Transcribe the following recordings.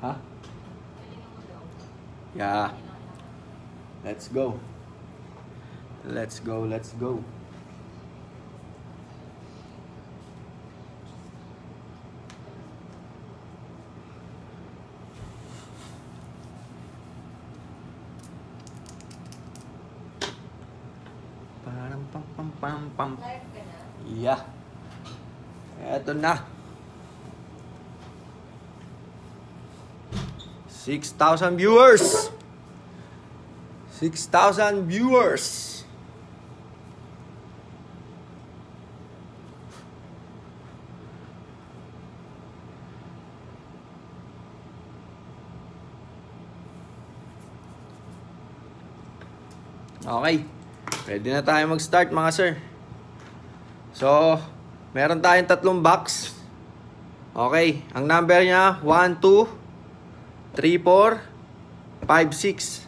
Ha? Yeah. Let's go. Let's go, let's go. pam pam pam pam. Yeah. Eto na. 6,000 viewers! 6,000 viewers! Okay. Pwede na tayo mag-start mga sir. So, meron tayong tatlong box. Okay. Ang number niya, 1, 2, 3, 4, 5, 6.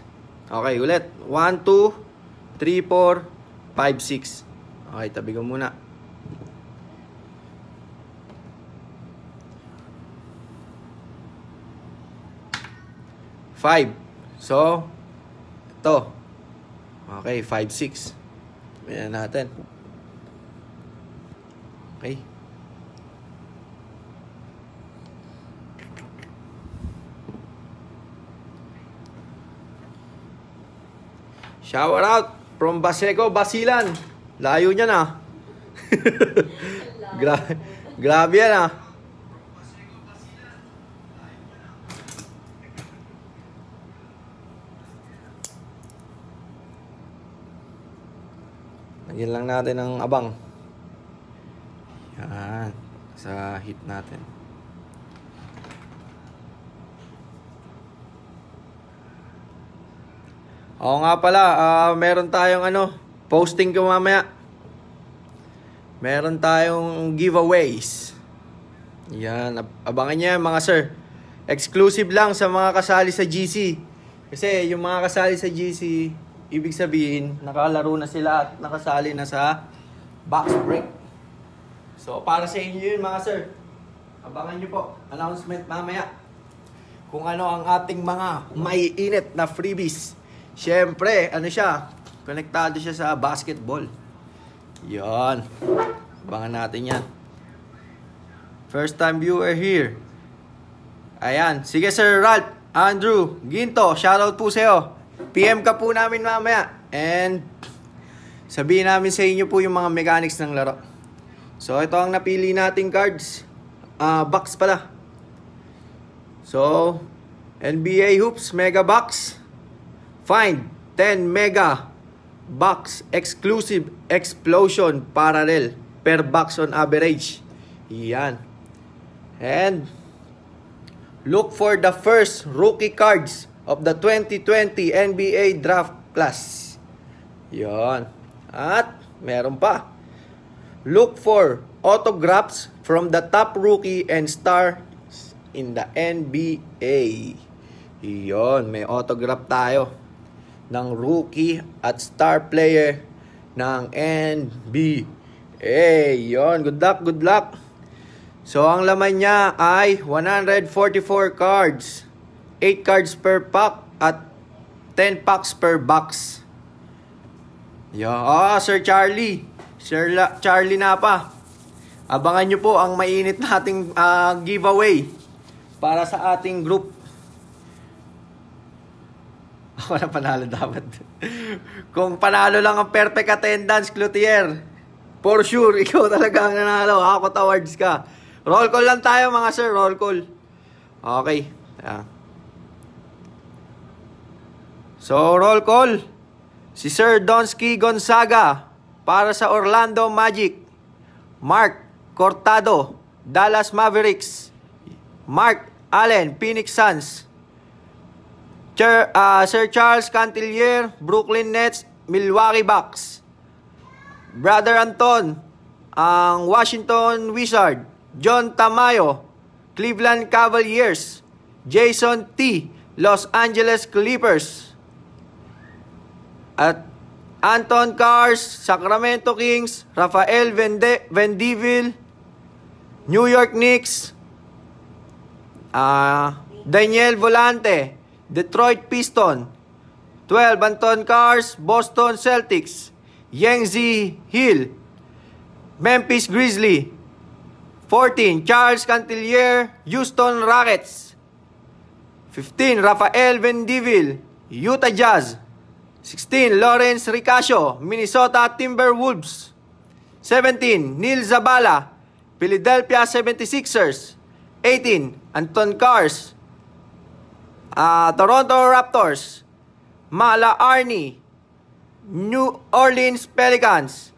Okay, ulit. 1, 2, 3, 4, 5, 6. Okay, tabi ko muna. Five. So, ito. Okay, five, six. Mayroon natin. Okay. Shower out from Baseco, Basilan. Layo niya na. Gra grabe yan ah. Lagyan lang natin ang abang. Yan. Sa hit natin. Oo nga pala, uh, meron tayong ano, posting ko mamaya. Meron tayong giveaways. Yan, abangan niya mga sir. Exclusive lang sa mga kasali sa GC. Kasi yung mga kasali sa GC, ibig sabihin, nakalaro na sila at nakasali na sa box break. So, para sa inyo yun mga sir. Abangan niyo po. Announcement mamaya. Kung ano ang ating mga maiinit na freebies. Siyempre, ano siya? Konektado siya sa basketball. Yon. Abangan natin yan. First time viewer here. Ayan. Sige, Sir Ralph. Andrew. Ginto. Shoutout po sa'yo. PM ka po namin mamaya. And sabihin namin sa inyo po yung mga mechanics ng laro. So, ito ang napili nating cards. Uh, box pala. So, NBA Hoops Mega Box. Find 10 mega box exclusive explosion parallel per box on average. Yan. And look for the first rookie cards of the 2020 NBA Draft Class. Yan. At meron pa. Look for autographs from the top rookie and star in the NBA. Iyon, may autograph tayo ng rookie at star player ng NBA. Yon, good luck, good luck. So ang laman niya ay 144 cards, 8 cards per pack at 10 packs per box. Yo, yeah. oh, Sir Charlie. Sir La- Charlie na pa. Abangan niyo po ang mainit nating uh, giveaway para sa ating group wala panalo dapat. Kung panalo lang ang perfect attendance, Cloutier. For sure, ikaw talaga ang nanalo. Ako towards ka. Roll call lang tayo mga sir. Roll call. Okay. Yeah. So, roll call. Si Sir Donsky Gonzaga para sa Orlando Magic. Mark Cortado, Dallas Mavericks. Mark Allen, Phoenix Suns. Sir, uh, Sir Charles Cantilier, Brooklyn Nets, Milwaukee Bucks. Brother Anton, ang Washington Wizard, John Tamayo, Cleveland Cavaliers, Jason T, Los Angeles Clippers, at Anton Cars, Sacramento Kings, Rafael Vende Vendivil, New York Knicks, uh, Daniel Volante, Detroit Piston. 12, Anton Cars, Boston Celtics. Yangzi Hill, Memphis Grizzly. 14, Charles Cantillier, Houston Rockets. 15, Rafael Vendivil, Utah Jazz. 16, Lawrence Ricascio, Minnesota Timberwolves. 17, Neil Zabala, Philadelphia 76ers. 18, Anton Cars, uh, Toronto Raptors, Mala Arnie, New Orleans Pelicans,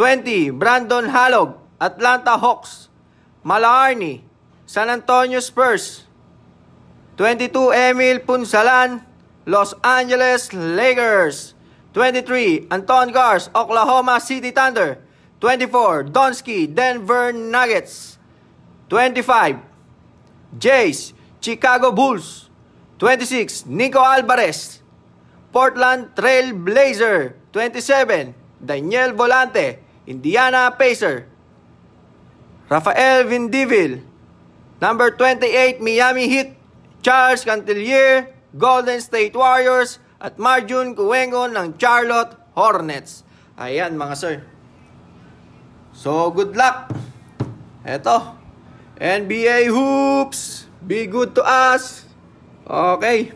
20, Brandon Halog, Atlanta Hawks, Mala Arnie, San Antonio Spurs, 22, Emil Punsalan, Los Angeles Lakers, 23, Anton Gars, Oklahoma City Thunder, 24, Donsky, Denver Nuggets, 25, Jace, Chicago Bulls, 26, Nico Alvarez. Portland Trail Blazer. 27, Daniel Volante. Indiana Pacer. Rafael Vindivil. Number 28, Miami Heat. Charles Cantelier, Golden State Warriors. At Marjun Cuengon ng Charlotte Hornets. Ayan mga sir. So good luck. Eto. NBA Hoops. Be good to us. Okay.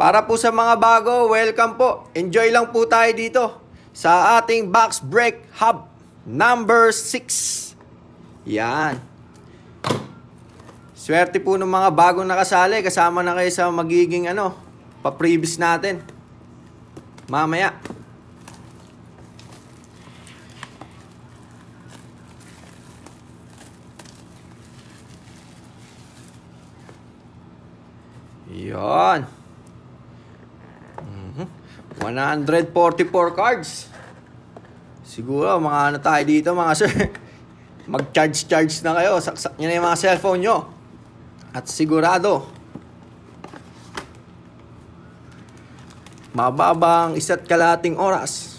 Para po sa mga bago, welcome po. Enjoy lang po tayo dito sa ating box break hub number 6. Yan. Swerte po ng mga bagong nakasali. Kasama na kayo sa magiging ano, pa-previous natin. Mamaya. Yun. Mm-hmm. 144 cards. Siguro, mga ano tayo dito, mga sir. Mag-charge-charge na kayo. Saksak nyo na yung mga cellphone nyo. At sigurado, mababang isa't kalating oras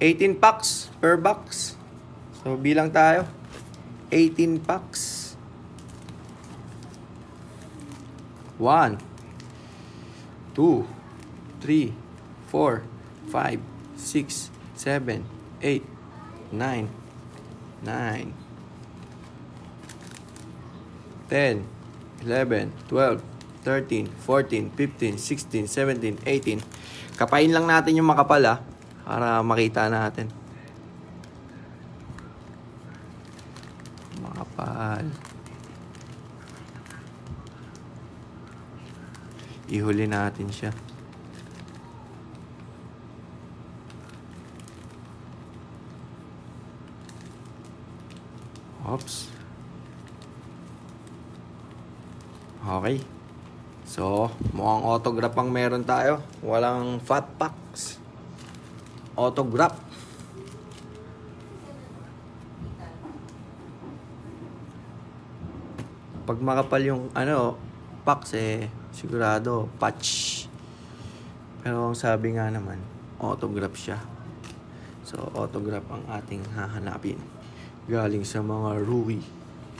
18 packs per box. So, bilang tayo. 18 packs. 1, 2, 3, 4, 5, 6, 7, 8, 9, 9, 10, 11, 12, 13, 14, 15, 16, 17, 18. Kapain lang natin yung makapala. ah para makita natin. Makapal. Ihuli natin siya. Oops. Okay. So, mukhang autograph ang meron tayo. Walang fat pack autograph. Pag makapal yung ano, packs eh, sigurado, patch. Pero ang sabi nga naman, autograph siya. So, autograph ang ating hahanapin. Galing sa mga rookie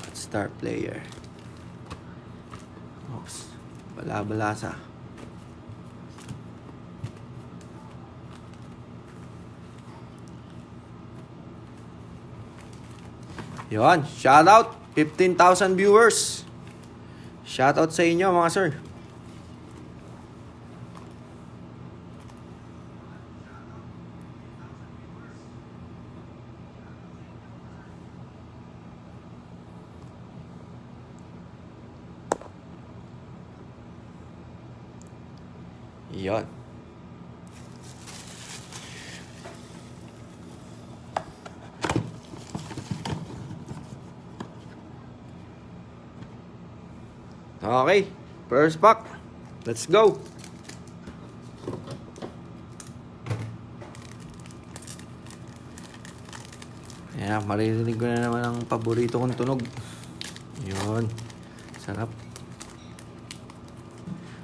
at star player. Oops, bala-bala balabalasa. Yun, shout out 15,000 viewers. Shout out sa inyo mga sir. First pack. Let's go. Yeah, maririnig ko na naman ang paborito kong tunog. Yun. Sarap.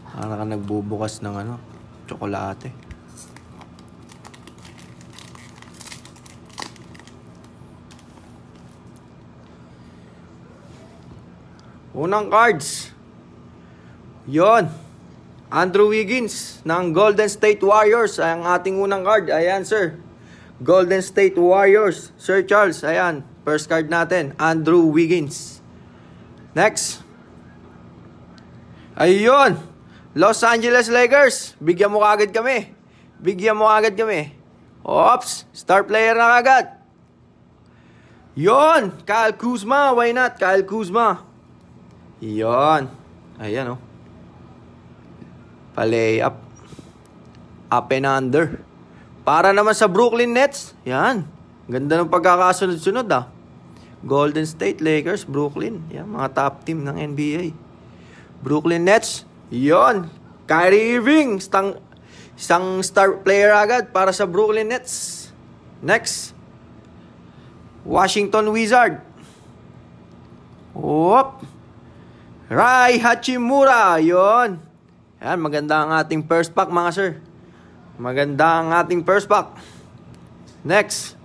Para nagbubukas ng ano, tsokolate. Unang cards. Yon. Andrew Wiggins ng Golden State Warriors. Ang ating unang card. Ayan, sir. Golden State Warriors. Sir Charles. Ayan. First card natin. Andrew Wiggins. Next. Ayun. Los Angeles Lakers. Bigyan mo agad kami. Bigyan mo agad kami. Oops. Star player na kagad. Yon. Kyle Kuzma. Why not? Kyle Kuzma. Yon. Ayan, oh. Palay up. Up and under. Para naman sa Brooklyn Nets. Yan. Ganda ng pagkakasunod-sunod ah. Golden State, Lakers, Brooklyn. Yan, mga top team ng NBA. Brooklyn Nets. Yon. Kyrie Irving. Stang, isang star player agad para sa Brooklyn Nets. Next. Washington Wizard. Whoop. Rai Hachimura. Yon. Ayan, maganda ang ating first pack mga sir. Maganda ang ating first pack. Next.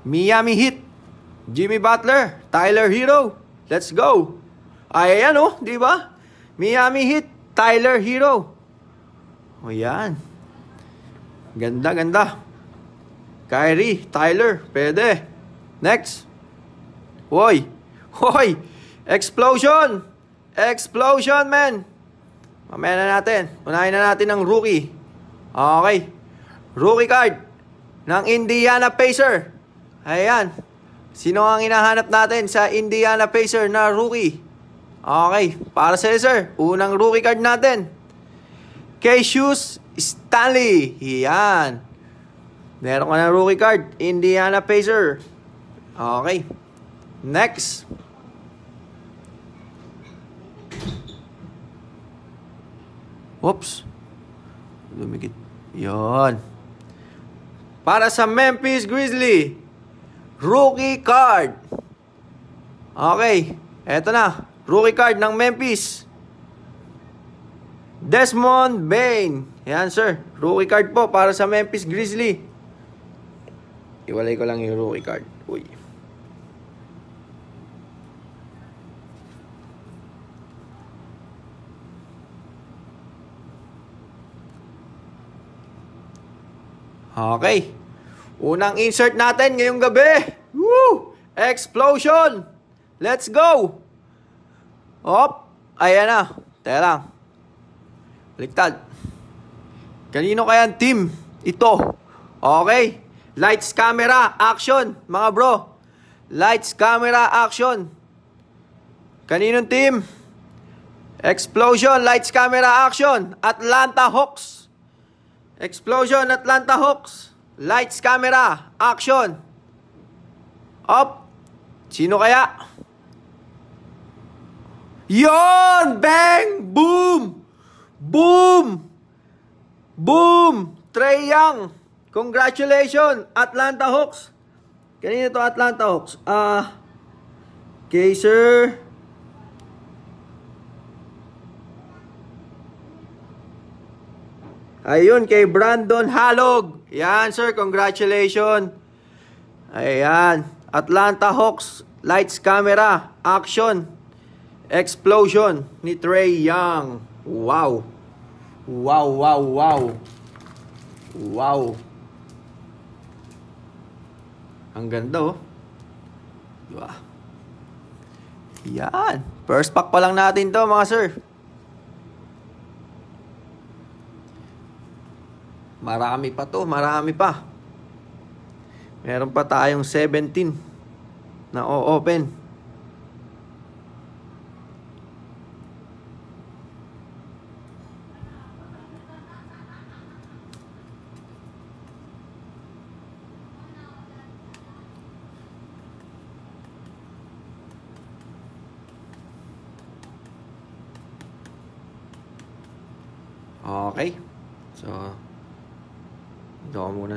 Miami Heat. Jimmy Butler. Tyler Hero. Let's go. Ay, ayan oh, di ba? Miami Heat. Tyler Hero. O oh, yan. Ganda, ganda. Kyrie. Tyler. Pwede. Next. Hoy. Hoy. Explosion. Explosion, man. Mamaya na natin. Unahin na natin ang rookie. Okay. Rookie card ng Indiana Pacer. Ayan. Sino ang hinahanap natin sa Indiana Pacer na rookie? Okay. Para sa sir, unang rookie card natin. Cassius Stanley. Yan. Meron ka ng rookie card. Indiana Pacer. Okay. Next. Whoops. Lumikit. Yon. Para sa Memphis Grizzly, rookie card. Okay, eto na. Rookie card ng Memphis. Desmond Bain. Yan, sir. Rookie card po para sa Memphis Grizzly. Iwalay ko lang yung rookie card. Uy. Okay. Unang insert natin ngayong gabi. Woo! Explosion! Let's go! Hop! Ayan na. Teka lang. Baliktad. Kanino kaya ang team? Ito. Okay. Lights, camera, action. Mga bro. Lights, camera, action. Kaninong team? Explosion, lights, camera, action. Atlanta Hawks. Explosion Atlanta Hawks. Lights, camera, action. Up. Sino kaya? Yon! Bang! Boom! Boom! Boom! Trey Young. Congratulations, Atlanta Hawks. Kanina to Atlanta Hawks. Ah, uh, kay sir... Ayun, kay Brandon Halog. Yan, sir. Congratulations. Ayan. Atlanta Hawks. Lights, camera, action. Explosion ni Trey Young. Wow. Wow, wow, wow. Wow. Ang ganda, oh. Diba? Yan. First pack pa lang natin to, mga sir. Marami pa to, marami pa. Meron pa tayong 17 na o-open.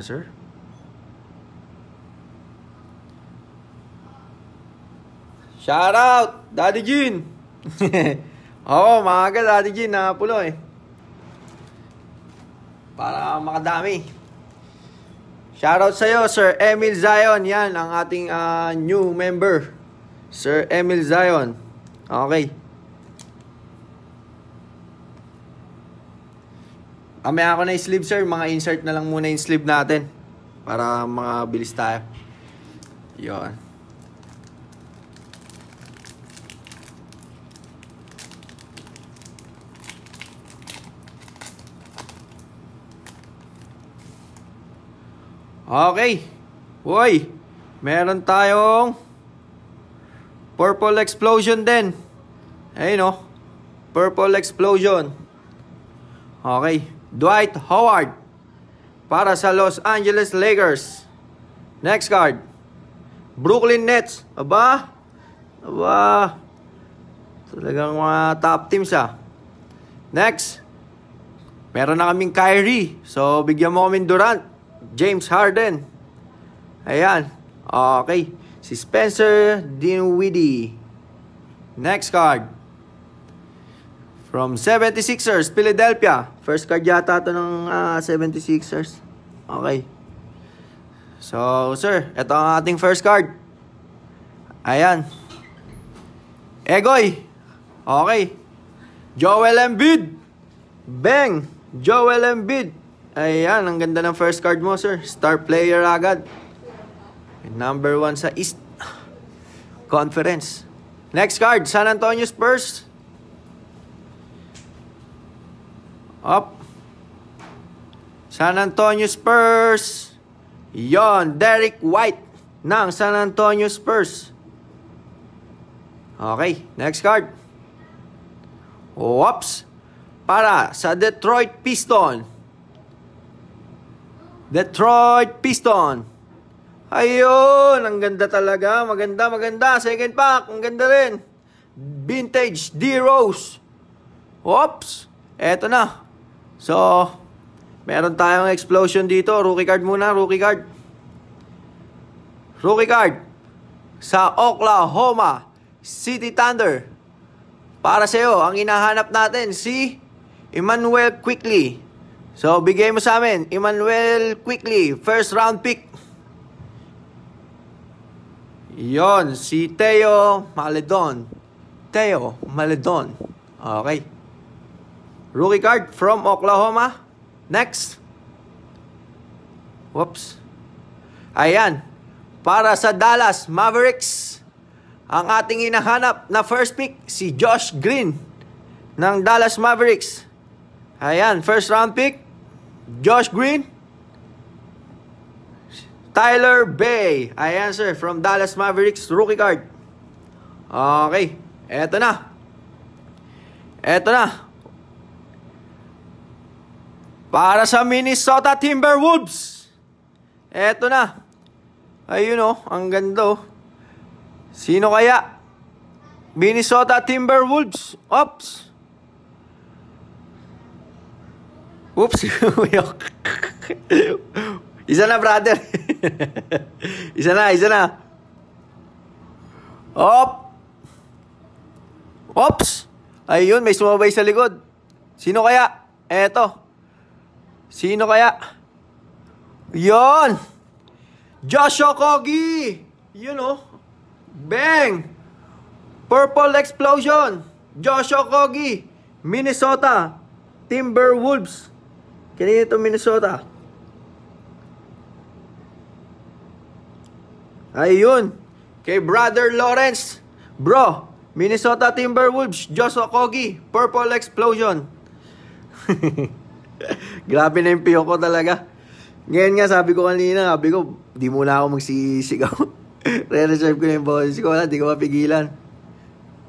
sir. Shout out, Daddy Jean. Oo, oh, maaga Daddy Jean, napulo eh. Para makadami. Shout out sa'yo, Sir Emil Zion. Yan, ang ating uh, new member. Sir Emil Zion. Okay. Amaya ako na sleeve, sir. Mga insert na lang muna yung sleeve natin. Para mga bilis tayo. Yun. Okay. Hoy, meron tayong purple explosion din. Ayun no. Oh. Purple explosion. Okay. Dwight Howard para sa Los Angeles Lakers. Next card. Brooklyn Nets. Aba. Aba. Talagang mga top teams ah. Next. Meron na kaming Kyrie. So, bigyan mo kami Durant. James Harden. Ayan. Okay. Si Spencer Dinwiddie. Next card. From 76ers, Philadelphia. First card yata ito ng uh, ah, 76ers. Okay. So, sir, ito ang ating first card. Ayan. Egoy. Okay. Joel Embiid. Bang. Joel Embiid. Ayan, ang ganda ng first card mo, sir. Star player agad. Number one sa East Conference. Next card, San Antonio Spurs. Up. San Antonio Spurs. Yon, Derek White ng San Antonio Spurs. Okay, next card. Oops. Para sa Detroit Piston. Detroit Piston. Ayun, ang ganda talaga. Maganda, maganda. Second pack, ang ganda rin. Vintage D-Rose. Oops. Eto na. So, meron tayong explosion dito. Rookie card muna, rookie card. Rookie card sa Oklahoma City Thunder. Para sa iyo, ang hinahanap natin si Emmanuel Quickly. So, bigay mo sa amin, Emmanuel Quickly, first round pick. Yon, si Teo Maledon. Teo Maledon. Okay. Rookie card from Oklahoma. Next. Whoops. Ayan. Para sa Dallas Mavericks, ang ating hinahanap na first pick, si Josh Green ng Dallas Mavericks. Ayan, first round pick, Josh Green. Tyler Bay. Ayan sir, from Dallas Mavericks, rookie card. Okay, eto na. Eto na para sa Minnesota Timberwolves. Eto na. Ayun oh, ang ganda oh. Sino kaya? Minnesota Timberwolves. Oops. Oops. isa na, brother. isa na, isa na. Op. Oops. Ayun, may sumabay sa likod. Sino kaya? Eto. Sino kaya? Yon! Joshua Kogi! Yun oh. Bang! Purple Explosion! Joshua Kogi! Minnesota! Timberwolves! Kanina ito Minnesota. Ayun! Kay Brother Lawrence! Bro! Minnesota Timberwolves! Joshua Kogi! Purple Explosion! Grabe na yung piyok ko talaga. Ngayon nga, sabi ko kanina, sabi ko, di muna ako magsisigaw. Re-reserve ko na yung boses ko, wala, di ko mapigilan.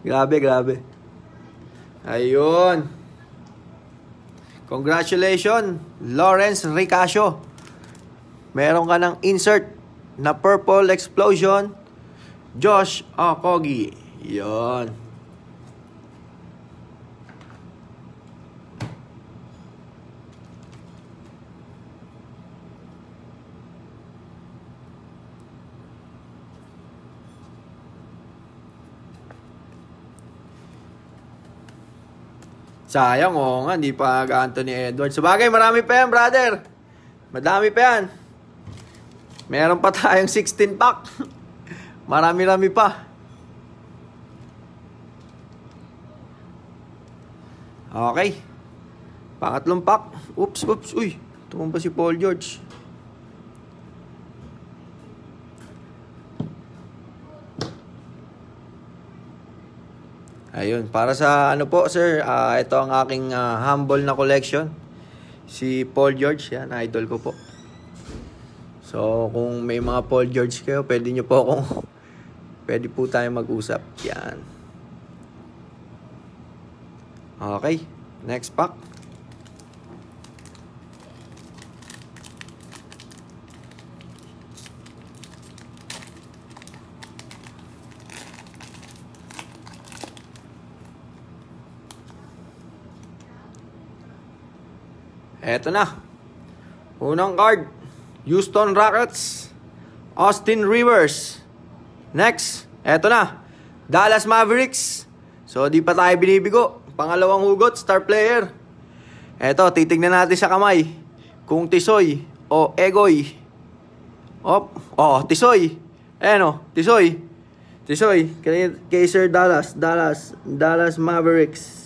Grabe, grabe. Ayun. Congratulations, Lawrence Ricasio. Meron ka ng insert na Purple Explosion. Josh Okogi. Yun. Sayang, oo nga, hindi pa Anthony Edwards. Sabagay, marami pa yan, brother. Madami pa yan. Meron pa tayong 16 pack. Marami-rami pa. Okay. Pangatlong pack. Oops, oops, uy. Tumumpa si Paul George. Ayun, para sa ano po sir, uh, ito ang aking uh, humble na collection. Si Paul George, yan, idol ko po. So, kung may mga Paul George kayo, pwede nyo po akong, pwede po tayo mag-usap. Yan. Okay, next pack. Eto na. Unang card, Houston Rockets, Austin Rivers. Next, eto na, Dallas Mavericks. So, di pa tayo binibigo. Pangalawang hugot, star player. Eto, titignan natin sa kamay. Kung Tisoy o Egoy. Op, oh, Tisoy. Ayan Tisoy. Tisoy, Kaiser Dallas, Dallas, Dallas Mavericks.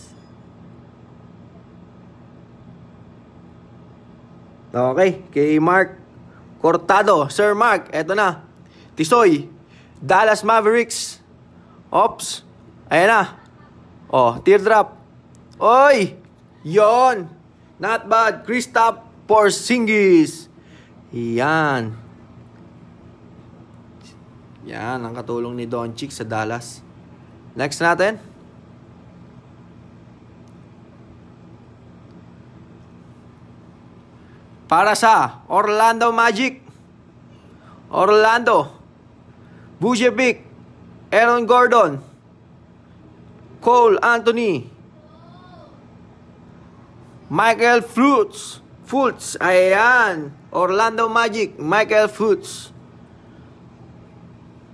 Okay, kay Mark Cortado. Sir Mark, eto na. Tisoy, Dallas Mavericks. Ops, ayan na. Oh, teardrop. Oy, yon. Not bad. Kristaps Porzingis. Yan. Yan ang katulong ni Doncic sa Dallas. Next natin. para sa Orlando Magic, Orlando, Vucevic, Aaron Gordon, Cole Anthony, Michael Fruits, Fultz, ayan, Orlando Magic, Michael Fultz.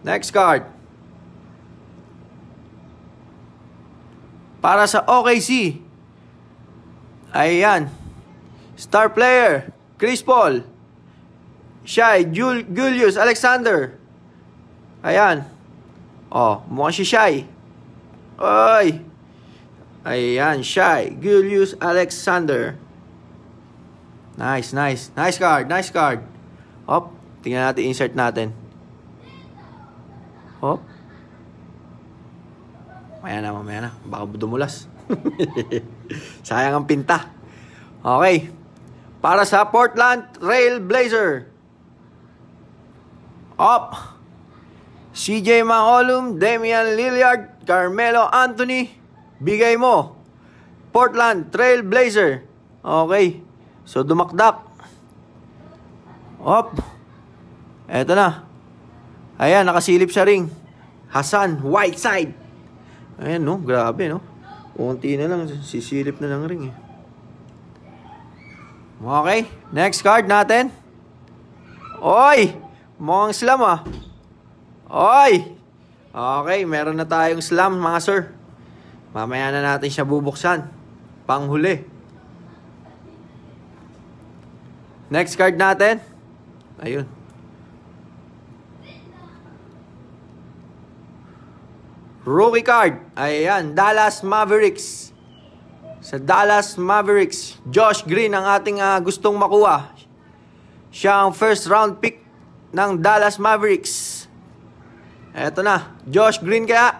Next card. Para sa OKC, ayan, star player, Chris Paul, Shai, Jul Julius, Alexander. Ayan. Oh, mukhang si Shai. Oy! Ayan, Shai, Julius, Alexander. Nice, nice. Nice card, nice card. Hop, tingnan natin, insert natin. Hop. Maya na, mamaya na. Baka dumulas. Sayang ang pinta. Okay para sa Portland Trail Blazer. Up! CJ Maholum, Damian Lillard, Carmelo Anthony, bigay mo. Portland Trail Blazer. Okay. So dumakdak. Up. Eto na. Ayan, nakasilip sa ring. Hasan, Whiteside. Ayan, no? Grabe, no? Unti na lang. Sisilip na lang ring, eh. Okay, next card natin. Oy! Mukhang slam ah. Oy! Okay, meron na tayong slam mga sir. Mamaya na natin siya bubuksan. Panghuli. Next card natin. Ayun. Rookie card. Ayan, Dallas Mavericks sa Dallas Mavericks. Josh Green ang ating uh, gustong makuha. Siya ang first round pick ng Dallas Mavericks. Eto na, Josh Green kaya.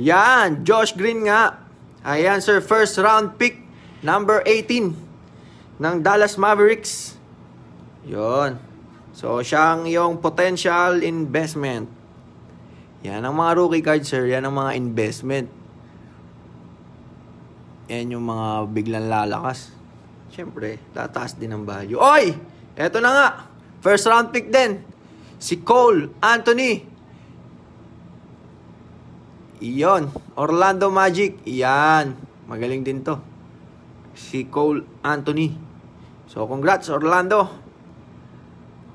Yan, Josh Green nga. Ayan sir, first round pick number 18 ng Dallas Mavericks. Yon. So, siyang yung potential investment. Yan ang mga rookie card, sir. Yan ang mga investment. Yan yung mga biglang lalakas. Siyempre, tataas din ang value. Oy! Eto na nga. First round pick din. Si Cole Anthony. Iyon. Orlando Magic. Iyan. Magaling din to. Si Cole Anthony. So, congrats Orlando.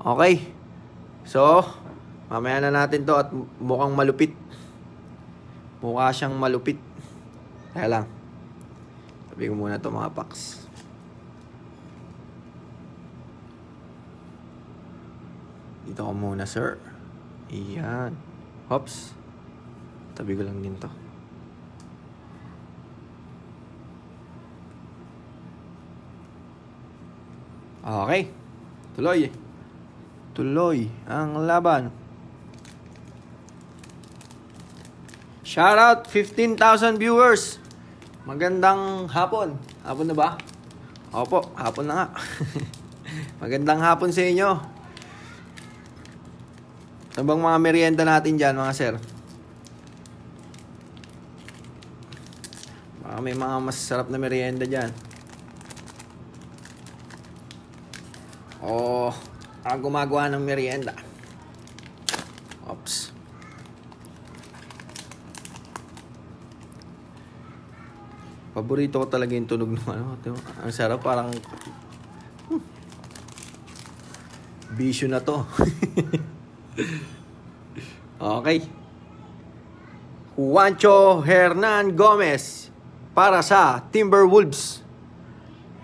Okay. So, mamaya na natin to at mukhang malupit. Mukha siyang malupit. Kaya lang. Tabi ko muna ito mga packs. Dito ko muna sir. Iyan. Hops. Tabi ko lang din to. Okay. Tuloy. Tuloy ang laban. Shoutout 15,000 viewers. Magandang hapon. Hapon na ba? Opo, hapon na nga. Magandang hapon sa inyo. Ano bang mga merienda natin dyan, mga sir? Baka may mga masasarap na merienda dyan. oh, ah, ang gumagawa ng merienda. Paborito ko talaga yung tunog ng ano. Ang sarap, parang... Hmm. Bisyo na to. okay. Juancho Hernan Gomez para sa Timberwolves.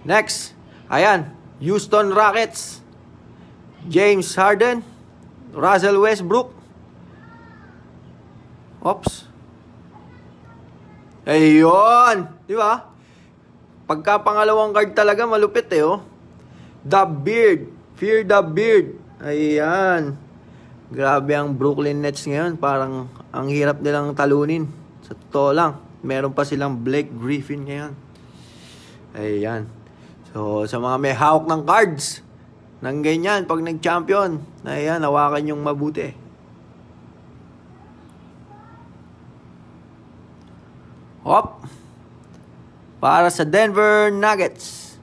Next, ayan, Houston Rockets. James Harden, Russell Westbrook. Oops. Ayun! Di ba? Pagka pangalawang card talaga, malupit eh, oh. The Beard. Fear the Beard. Ayan. Grabe ang Brooklyn Nets ngayon. Parang ang hirap nilang talunin. Sa totoo lang. Meron pa silang Blake Griffin ngayon. Ayan. So, sa mga may hawak ng cards, nang ganyan, pag nag-champion, ayan, hawakan yung mabuti. Hop. Para sa Denver Nuggets.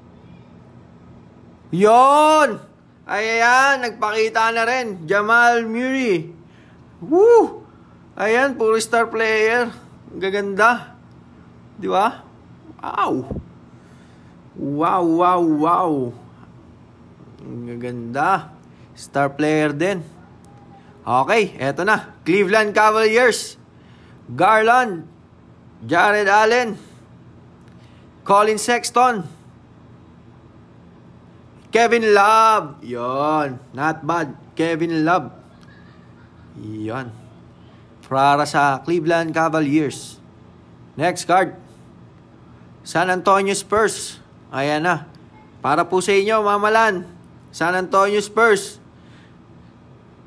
Yon! Ayan, nagpakita na rin. Jamal Murray. Woo! Ayan, puro star player. Gaganda. Di ba? Wow! Wow, wow, wow. Gaganda. Star player din. Okay, eto na. Cleveland Cavaliers. Garland, Jared Allen, Colin Sexton, Kevin Love, yon, not bad, Kevin Love, yon, para sa Cleveland Cavaliers. Next card, San Antonio Spurs, ayan na, para po sa inyo, mamalan, San Antonio Spurs,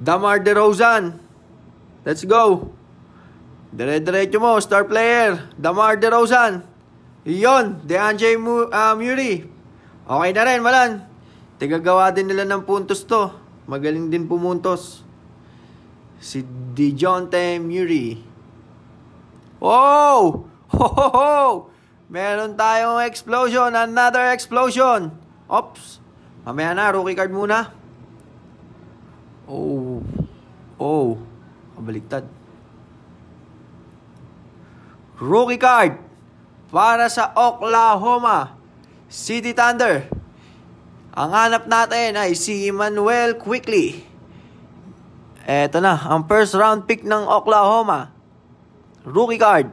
Damar DeRozan, let's go, Dire-diretso mo, star player, Damar DeRozan. Iyon, DeAndre Mu ah, Okay na rin, Malan. Tigagawa din nila ng puntos to. Magaling din pumuntos. Si Dejonte Murray. Oh! Ho, ho, ho! Meron tayong explosion. Another explosion. Ops. Mamaya na, rookie card muna. Oh. Oh. Kabaliktad. Rookie card para sa Oklahoma City Thunder. Ang hanap natin ay si Emmanuel Quickly. Eto na, ang first round pick ng Oklahoma. Rookie card.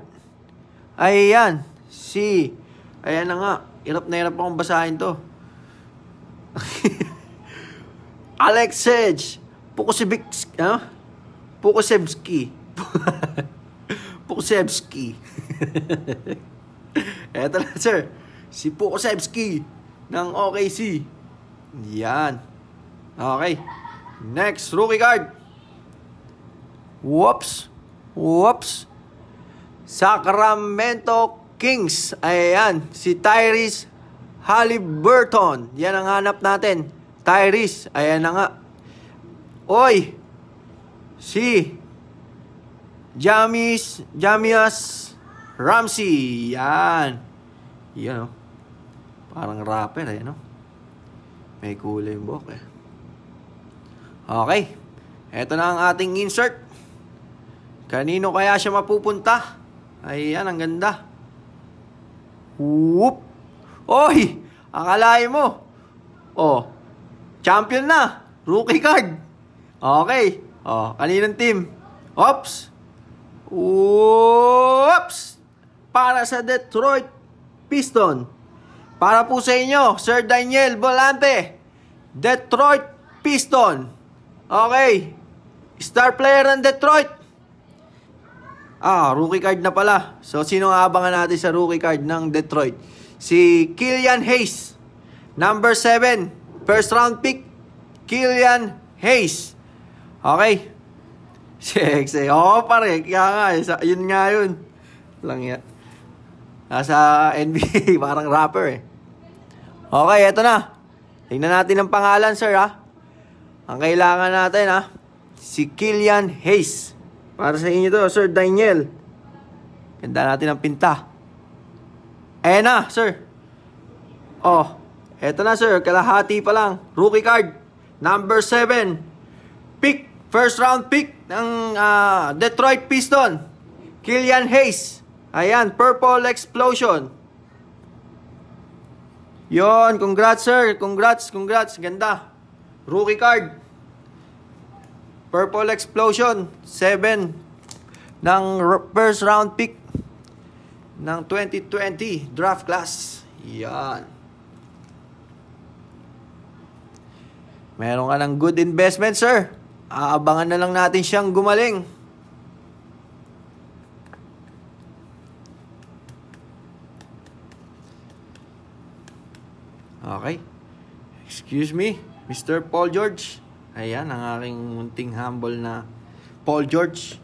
Ayan, si... Ayan na nga, hirap na hirap akong basahin to. Alex Sedge. Pukosevsky. Ano? Ah? Pukosevsky. Pukosevsky. Eto na sir, si Pukosevsky ng OKC. Yan. Okay. Next, rookie card. Whoops. Whoops. Sacramento Kings. Ayan, si Tyrese Halliburton. Yan ang hanap natin. Tyrese. Ayan na nga. Oy! Si Jamis, Jamias Ramsey. Yan. Yan, oh. Parang rapper, eh, no? May kulay yung buhok, eh. Okay. Ito na ang ating insert. Kanino kaya siya mapupunta? Ayan, ang ganda. Whoop! Oy! Akalain mo. Oh, champion na. Rookie card. Okay. Oh, kaninang team? Ops! Oops! para sa Detroit Piston. Para po sa inyo, Sir Daniel Volante, Detroit Piston. Okay, star player ng Detroit. Ah, rookie card na pala. So, sino ang abangan natin sa rookie card ng Detroit? Si Killian Hayes. Number 7, first round pick, Killian Hayes. Okay. Si Exe. Oo, oh, pare. Kaya nga, yun nga yun. Lang yan. Nasa NBA, parang rapper eh. Okay, eto na. Tingnan natin ang pangalan, sir, ha? Ah. Ang kailangan natin, ha? Ah, si Killian Hayes. Para sa inyo to, Sir Daniel. Ganda natin ang pinta. Ayan na, sir. Oh, eto na, sir. Kalahati pa lang. Rookie card. Number 7. Pick. First round pick ng uh, Detroit Piston. Killian Hayes. Ayan, Purple Explosion. Yon, congrats sir. Congrats, congrats. Ganda. Rookie card. Purple Explosion. 7 ng first round pick ng 2020 draft class. Yan. Meron ka ng good investment, sir. Aabangan na lang natin siyang gumaling. Okay? Excuse me, Mr. Paul George. Ayan, ang aking munting humble na Paul George.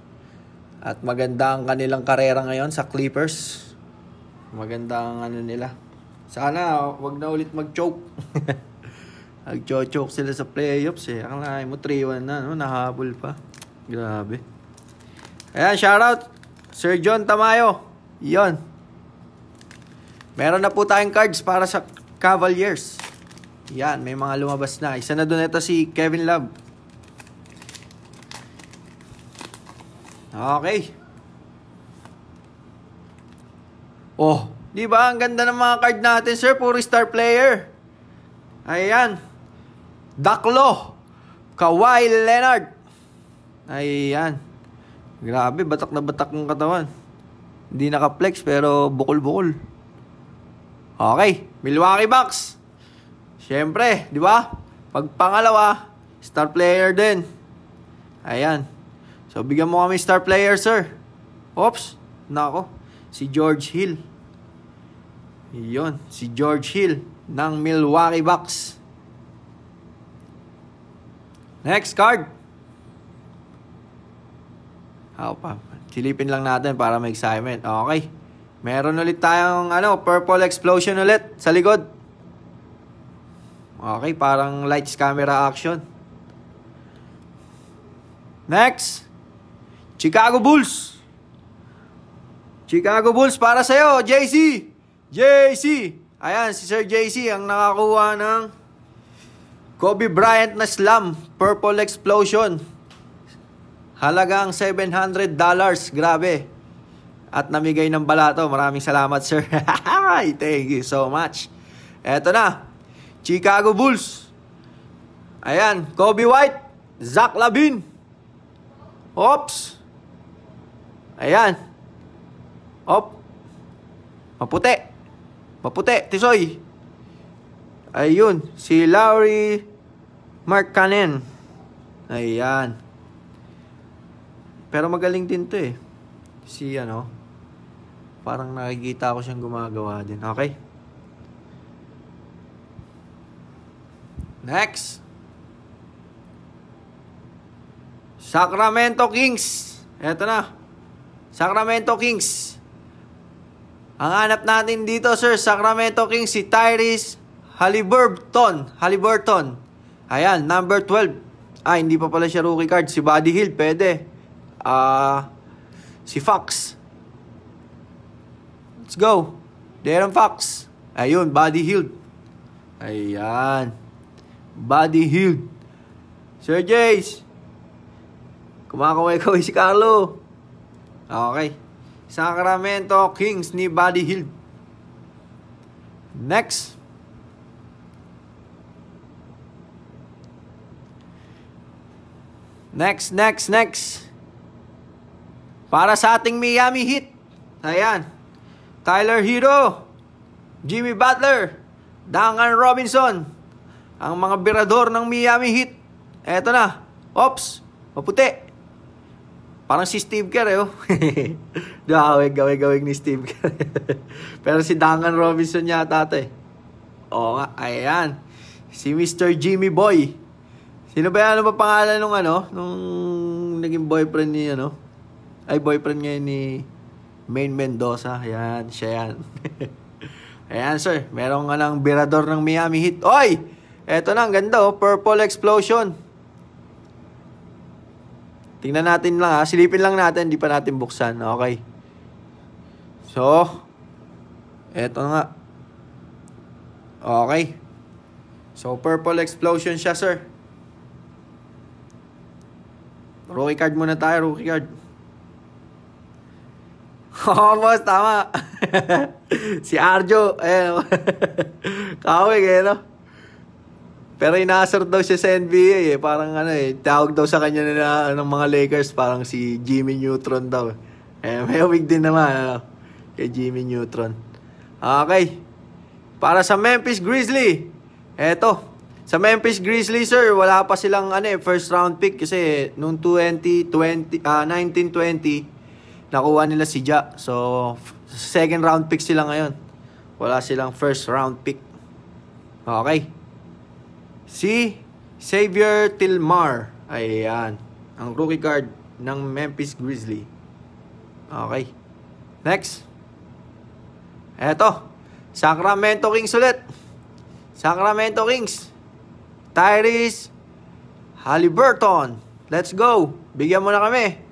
At maganda ang kanilang karera ngayon sa Clippers. Maganda ang ano nila. Sana wag na ulit mag-choke. Nag-choke sila sa playoffs eh. Ang lahi mo 3-1 na, no? nahabol pa. Grabe. Ayan, shoutout. Sir John Tamayo. Yon. Meron na po tayong cards para sa Cavaliers. Yan, may mga lumabas na. Isa na doon ito si Kevin Love. Okay. Oh, di ba? Ang ganda ng mga card natin, sir. Puro star player. Ayan. Daklo. Kawhi Leonard. Ayan. Grabe, batak na batak ng katawan. Hindi naka-flex pero bukol-bukol. Okay, Milwaukee Bucks. Siyempre, di ba? Pag pangalawa, star player din. Ayan. So, bigyan mo kami star player, sir. Oops, nako. Si George Hill. Yun, si George Hill ng Milwaukee Bucks. Next card. How pa? Silipin lang natin para may excitement. Okay. Meron ulit tayong ano, purple explosion ulit sa likod. Okay, parang lights, camera, action. Next, Chicago Bulls. Chicago Bulls para sa sa'yo, JC. JC. Ayan, si Sir JC ang nakakuha ng Kobe Bryant na slam, purple explosion. Halagang $700. Grabe at namigay ng balato. Maraming salamat, sir. Thank you so much. Eto na, Chicago Bulls. Ayan, Kobe White, Zach Lavin. Ops. Ayan. Op. Maputi. Maputi, Tisoy. Ayun, si Lowry Markkanen. Ayan. Pero magaling din to eh. Si ano, parang nakikita ko siyang gumagawa din. Okay? Next. Sacramento Kings. Eto na. Sacramento Kings. Ang hanap natin dito, sir, Sacramento Kings, si Tyrese Halliburton. Halliburton. Ayan, number 12. Ah, hindi pa pala siya rookie card. Si Buddy Hill, pwede. Ah, uh, si Fox. Let's go. Darren Fox. Ayun, body healed. Ayan. Body healed. Sir Jace. Kumakaway-kaway si Carlo. Okay. Sacramento Kings ni body healed. Next. Next, next, next. Para sa ating Miami Heat. Ayan. Tyler Hero, Jimmy Butler, Duncan Robinson, ang mga birador ng Miami Heat. Eto na, ops, maputi. Parang si Steve Kerr eh, oh. Gawig, gawig, gawig ni Steve Kerr. Pero si Duncan Robinson yata ate. Eh. Oo nga, ayan. Si Mr. Jimmy Boy. Sino ba yan? Ano ba pangalan nung ano? Nung naging boyfriend ni ano? Ay, boyfriend ngayon ni Main Mendoza. Ayan, siya yan. Ayan, sir. Meron nga ng birador ng Miami Heat. Oy! Eto na, ang ganda oh. Purple Explosion. Tingnan natin lang ha. Ah. Silipin lang natin. Hindi pa natin buksan. Okay. So, eto nga. Okay. So, Purple Explosion siya, sir. Rookie card muna tayo, rookie card. Almost tama. si Arjo, eh, kawig eh, no? Pero inaasar daw siya sa NBA eh. Parang ano eh, tawag daw sa kanya nila ng mga Lakers, parang si Jimmy Neutron daw. Eh, eh may wig din naman, ano, kay Jimmy Neutron. Okay. Para sa Memphis Grizzly. Eto. Sa Memphis Grizzly, sir, wala pa silang ano eh, first round pick kasi noong 2020, uh, 1920, nakuha nila si Ja. So, second round pick sila ngayon. Wala silang first round pick. Okay. Si Xavier Tilmar. Ayan. Ang rookie guard ng Memphis Grizzly. Okay. Next. Eto. Sacramento Kings ulit. Sacramento Kings. Tyrese Halliburton. Let's go. Bigyan mo na kami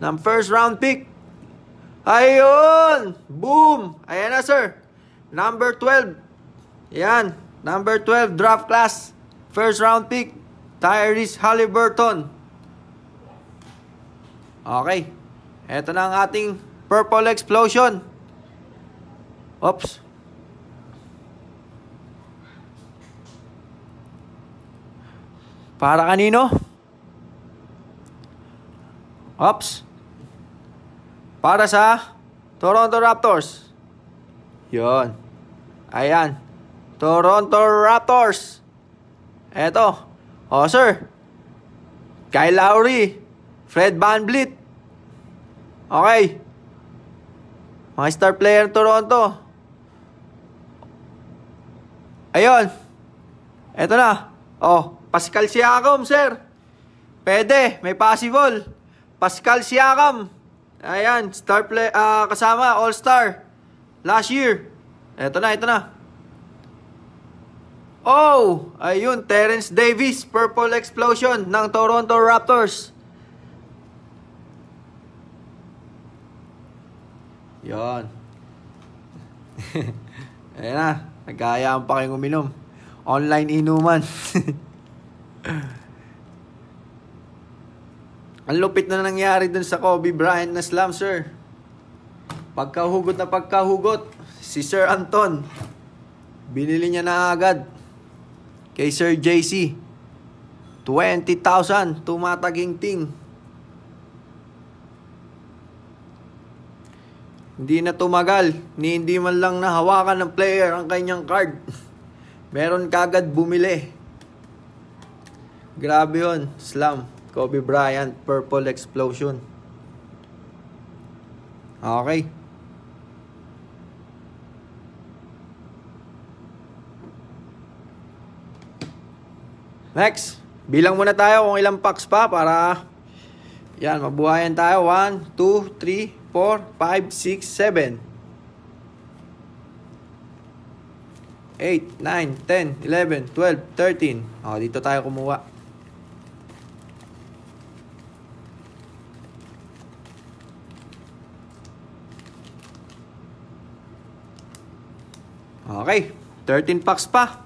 ng first round pick. Ayun! Boom! Ayan na, sir. Number 12. Ayan. Number 12 draft class. First round pick. Tyrese Halliburton. Okay. Ito na ang ating purple explosion. Oops. Para kanino? Oops. Para sa Toronto Raptors. Yon. Ayan. Toronto Raptors. Eto. oh, sir. Kyle Lowry. Fred Van Vliet. Okay. Mga star player ng Toronto. Ayun. Eto na. Oh, Pascal Siakam, sir. Pwede. May possible. Pascal Siakam. Ayan, star play, uh, kasama, all-star. Last year. Ito na, ito na. Oh, ayun, Terence Davis, Purple Explosion ng Toronto Raptors. Yon. Ayan na, nagkayaan pa paking uminom. Online inuman. Ang lupit na nangyari dun sa Kobe Bryant na slam, sir. Pagkahugot na pagkahugot, si Sir Anton, binili niya na agad kay Sir JC. 20,000, tumataging ting. Hindi na tumagal, ni hindi man lang nahawakan ng player ang kanyang card. Meron kagad bumili. Grabe 'yon, slam. Kobe Bryant, Purple Explosion. Okay. Next, bilang muna tayo kung ilang packs pa para yan, mabuhayan tayo. 1, 2, 3, 4, 5, 6, 7. 8, 9, 10, 11, 12, 13. O, dito tayo kumuha. Okay, 13 packs pa.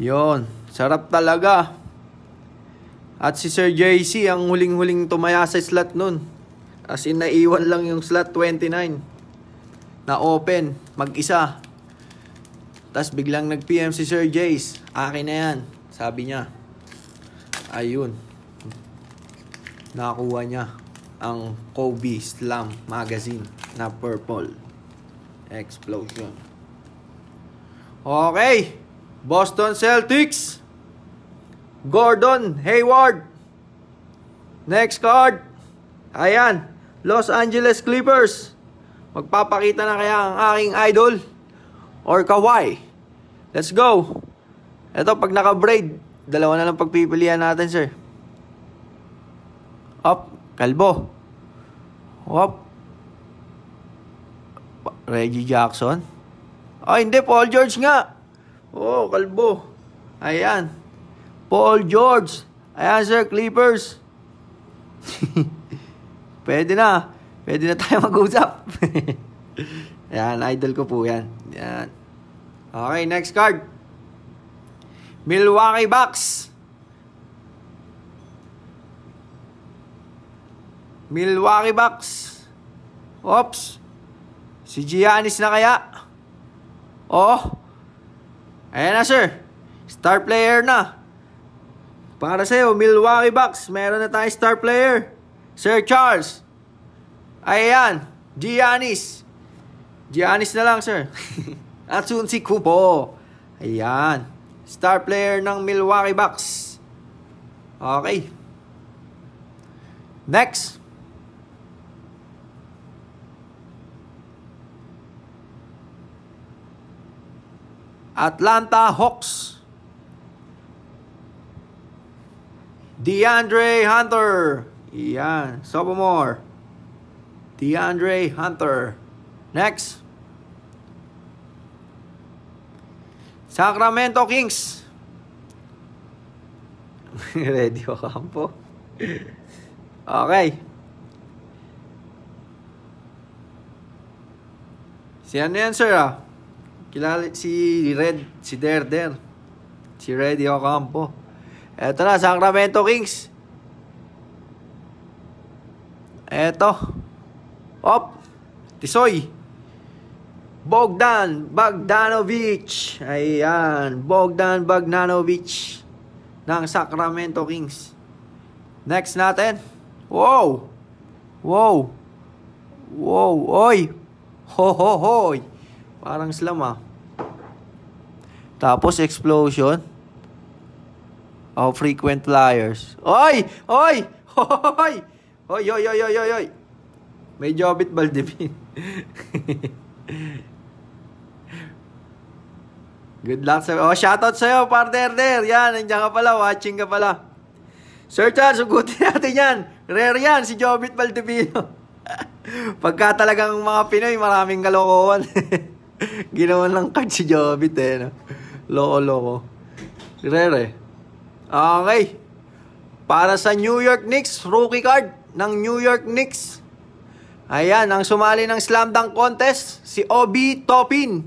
Yon, sarap talaga. At si Sir JC ang huling-huling tumaya sa slot nun. As in, naiwan lang yung slot 29 na open, mag-isa. Tapos biglang nag-PM si Sir Jace, akin na yan, sabi niya. Ayun, nakuha niya ang Kobe Slam Magazine na purple. Explosion. Okay. Boston Celtics. Gordon Hayward. Next card. Ayan. Los Angeles Clippers. Magpapakita na kaya ang aking idol or Kawhi. Let's go. Ito, pag naka-braid, dalawa na lang pagpipilian natin, sir. Up, kalbo. Up, Reggie Jackson? Oh, hindi. Paul George nga. Oh, kalbo. Ayan. Paul George. Ayan, sir. Clippers. Pwede na. Pwede na tayo mag-usap. Ayan, idol ko po yan. Ayan. Okay, next card. Milwaukee Bucks. Milwaukee Bucks. Oops. Si Giannis na kaya? Oh. Ayan na sir. Star player na. Para sa'yo, Milwaukee Bucks. Meron na tayong star player. Sir Charles. Ayan. Giannis. Giannis na lang, sir. At soon si Kupo. Ayan. Star player ng Milwaukee Bucks. Okay. Next. Atlanta Hawks. DeAndre Hunter. Yan. Sophomore. DeAndre Hunter. Next. Sacramento Kings. Radio Campo. Okay. Si ano yan, sir, ah? Kilala si Red, si Derder, si Reddy Ocampo. Eto na, Sacramento Kings. Eto. Op. Tisoy. Bogdan Bogdanovic. Ayan. Bogdan Bogdanovic ng Sacramento Kings. Next natin. Wow! Wow! Wow! Oy! Ho ho hoy! Parang slam ah. Tapos explosion. Oh, frequent flyers. Oy! Oy! Hoy! Hoy, hoy, hoy, hoy, hoy. May jobit Baldivin. Good luck sa... Oh, shoutout sa'yo, partner there. Yan, nandiyan ka pala. Watching ka pala. Sir Chan, sugutin natin yan. Rare yan, si Jobit Valdivino. Pagka talagang mga Pinoy, maraming kalokohan. Ginawa lang card si Jobit eh. No? Loko-loko. Rere. Okay. Para sa New York Knicks, rookie card ng New York Knicks. Ayan, ang sumali ng slam dunk contest, si Obi Topin.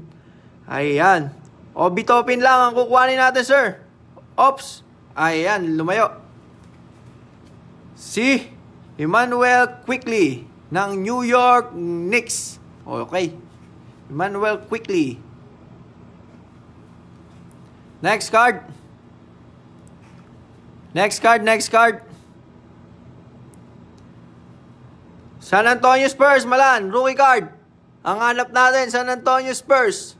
Ayan. Obi Topin lang ang kukuhanin natin, sir. Ops. Ayan, lumayo. Si Emmanuel Quickly ng New York Knicks. Okay. Manuel Quickly. Next card. Next card, next card. San Antonio Spurs, Malan. Rookie card. Ang hanap natin, San Antonio Spurs.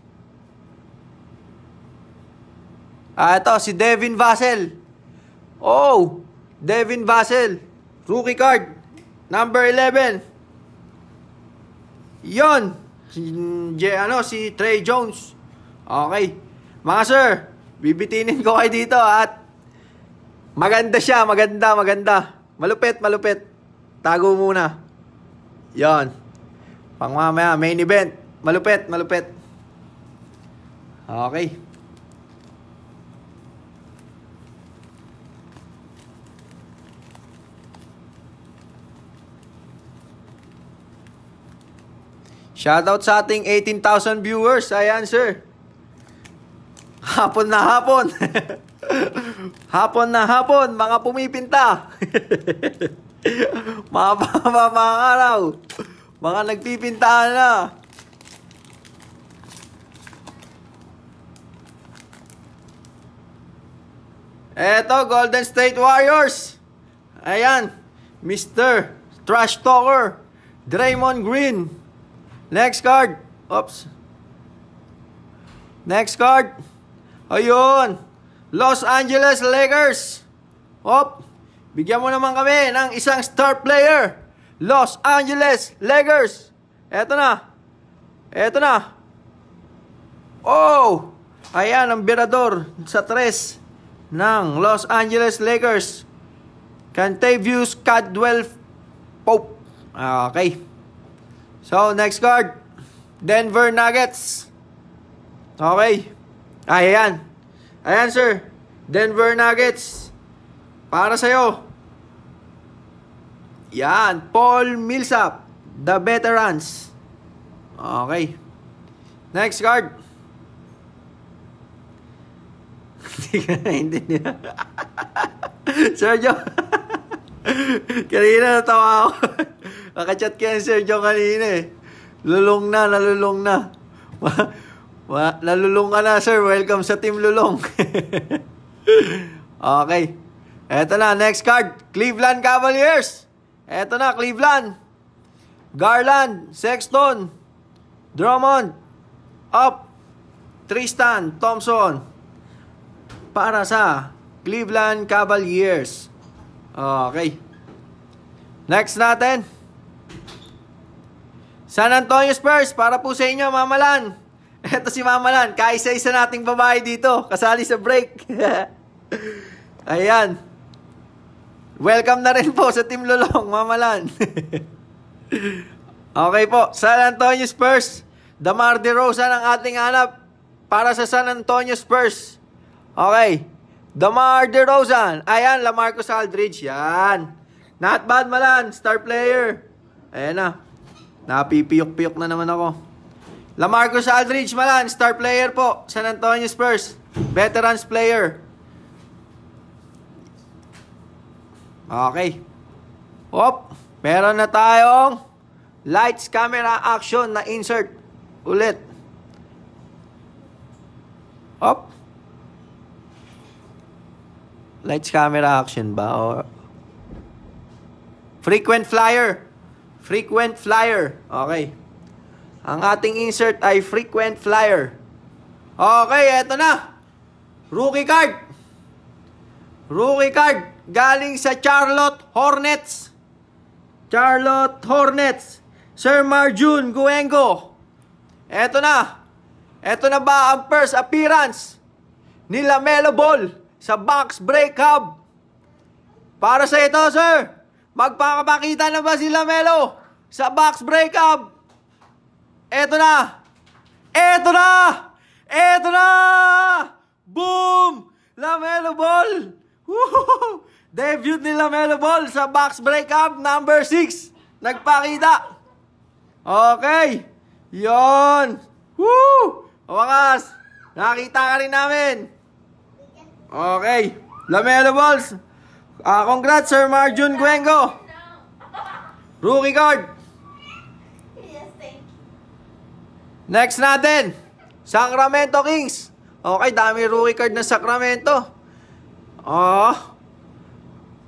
Ah, ito, si Devin Vassell. Oh, Devin Vassell. Rookie card. Number 11. Yon. Si, J, ano, si Trey Jones. Okay. Mga sir, bibitinin ko kayo dito at maganda siya, maganda, maganda. Malupit, malupit. Tago muna. Yon. Pang mamaya, main event. Malupit, malupit. Okay. Shoutout sa ating 18,000 viewers. Ayan, sir. Hapon na hapon. hapon na hapon, mga pumipinta. mga pamamakaraw. Mga nagpipintahan na. Eto, Golden State Warriors. Ayan, Mr. Trash Talker, Draymond Green. Next card. Oops. Next card. Ayun. Los Angeles Lakers. Hop. Bigyan mo naman kami ng isang star player. Los Angeles Lakers. Eto na. Eto na. Oh! Ayan ang birador sa tres ng Los Angeles Lakers. Cantavius Cadwell Pope. Ah, okay. So, next card. Denver Nuggets. Okay. Ay, ah, ayan. Ayan, sir. Denver Nuggets. Para sa'yo. Yan. Paul Millsap. The Veterans. Okay. Next card. Hindi ka naintindihan. Sergio. Kanina natawa ako. Nakachat kay Sergio kanina eh. Lulong na, nalulong na. Ma, nalulong ka na, sir. Welcome sa Team Lulong. okay. Eto na, next card. Cleveland Cavaliers. Eto na, Cleveland. Garland, Sexton, Drummond, Up, Tristan, Thompson. Para sa Cleveland Cavaliers. Okay. Next natin. San Antonio Spurs, para po sa inyo, Mamalan. Ito si Mamalan, kaisa-isa nating babae dito, kasali sa break. Ayan. Welcome na rin po sa Team Lolong, Mamalan. okay po, San Antonio Spurs. Damar De Rosa ang ating hanap para sa San Antonio Spurs. Okay. Damar Rosa. Ayan, Lamarcus Aldridge. Yan. Not bad, Malan. Star player. Ayan na. Napipiyok-piyok na naman ako. Lamarcus Aldridge Malan, star player po. San Antonio Spurs, veterans player. Okay. Hop, meron na tayong lights, camera, action na insert ulit. Hop. Lights, camera, action ba? Or... Frequent flyer. Frequent flyer. Okay. Ang ating insert ay frequent flyer. Okay, eto na. Rookie card. Rookie card galing sa Charlotte Hornets. Charlotte Hornets. Sir Marjun Guengo. Eto na. Eto na ba ang first appearance ni Lamelo Ball sa box break hub? Para sa ito, sir. Magpapakita na ba si Lamelo sa box breakup? Eto na! Eto na! Eto na! Boom! Lamelo Ball! Woohoo! Debut ni Lamelo Ball sa box breakup number 6. Nagpakita. Okay. Yon. Woo! Wakas. Nakita ka rin namin. Okay. Lamelo Balls. Ah, congrats Sir Marjun Guengo. Rookie card. Yes, thank you. Next natin, Sacramento Kings. Okay, dami rookie card ng Sacramento. Oh.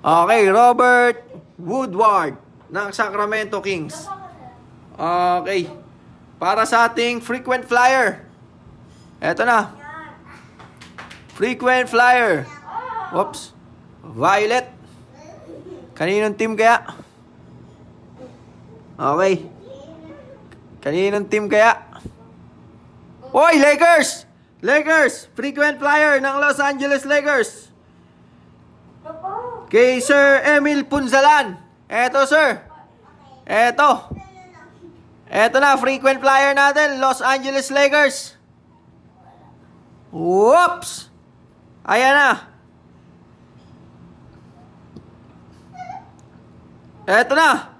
Okay, Robert Woodward ng Sacramento Kings. Okay. Para sa ating frequent flyer. Ito na. Frequent flyer. Oh. Oops. Violet. Kaninong team kaya? Okay. Kaninong team kaya? Oy, Lakers! Lakers! Frequent flyer ng Los Angeles Lakers. Kay Sir Emil Punzalan. Eto, sir. Eto. Eto na, frequent flyer natin. Los Angeles Lakers. Whoops! Ayan na. Eto na.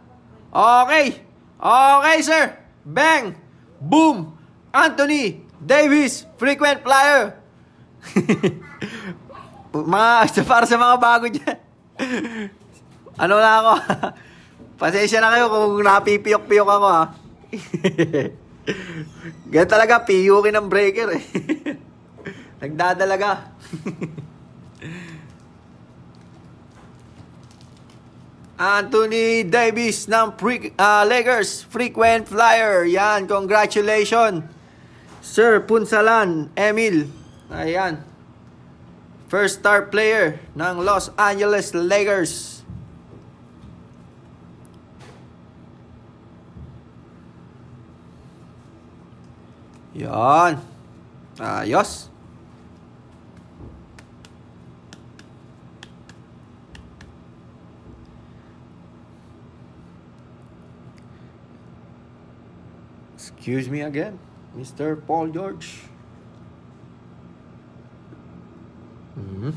Okay. Okay, sir. Bang. Boom. Anthony Davis, frequent flyer. mga, para sa mga bago dyan. ano na ako? Pasensya na kayo kung napipiyok-piyok ako ha. Ah. Ganyan talaga, piyukin ng breaker eh. Nagdadalaga. Anthony Davis ng Pre- uh, ah, Lakers, frequent flyer. Yan, congratulations. Sir Punsalan, Emil. Ayan. First star player ng Los Angeles Lakers. Yan. Ayos. Excuse me again, Mr. Paul George. Mm -hmm.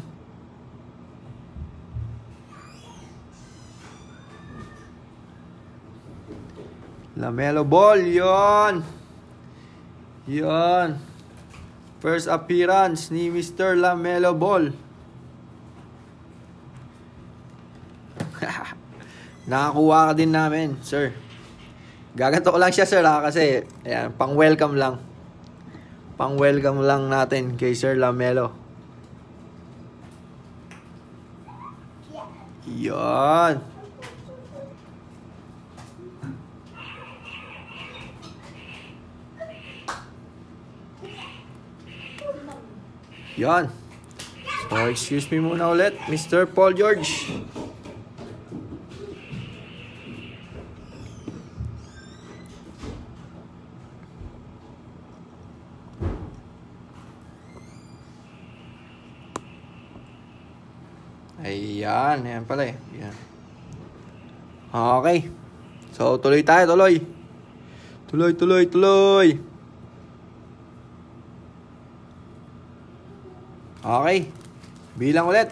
Lamelo Ball, yon. Yon. First appearance ni Mr. Lamelo Ball. Nakakuha ka din namin, sir. Gaganto ko lang siya sir ha, kasi ayan, pang welcome lang. Pang welcome lang natin kay Sir Lamelo. Yan. Yan. So, oh, excuse me muna ulit, Mr. Paul George. Ayan, ayan pala eh. Ayan. Okay. So, tuloy tayo, tuloy. Tuloy, tuloy, tuloy. Okay. Bilang ulit.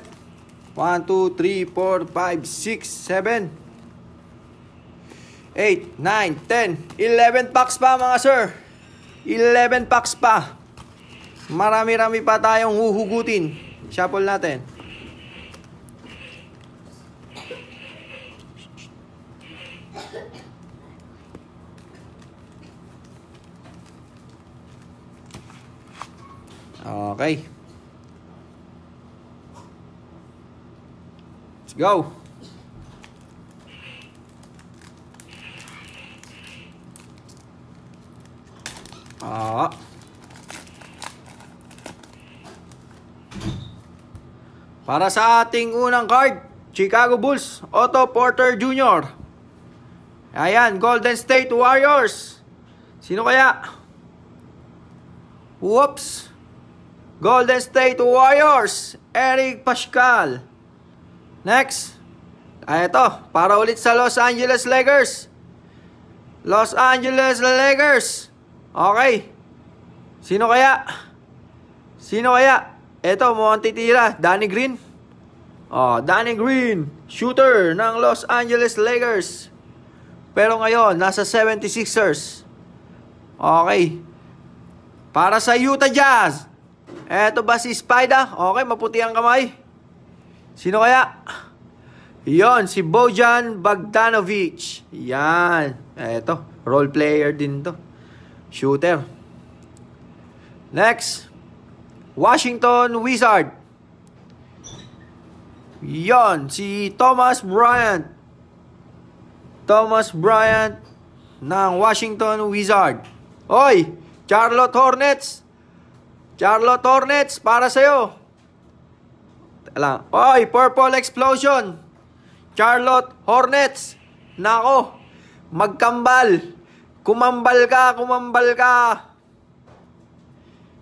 1, 2, 3, 4, 5, 6, 7, 8, 9, 10, 11 packs pa mga sir. 11 packs pa. Marami-rami pa tayong huhugutin. Shuffle natin. Go! Ah. Para sa ating unang card, Chicago Bulls, Otto Porter Jr. Ayan, Golden State Warriors. Sino kaya? Whoops! Golden State Warriors, Eric Pascal. Next. Ay, ah, ito. Para ulit sa Los Angeles Lakers. Los Angeles Lakers. Okay. Sino kaya? Sino kaya? Ito, mukhang titira. Danny Green. Oh, Danny Green. Shooter ng Los Angeles Lakers. Pero ngayon, nasa 76ers. Okay. Para sa Utah Jazz. Ito ba si Spider? Okay, maputi ang kamay. Sino kaya? Yon, si Bojan Bogdanovic. Yan. Eto, role player din to. Shooter. Next, Washington Wizard. Yon, si Thomas Bryant. Thomas Bryant ng Washington Wizard. Oy, Charlotte Hornets. Charlotte Hornets para sa'yo. Alam, oy, Purple Explosion! Charlotte Hornets! Nako, magkambal! Kumambal ka, kumambal ka!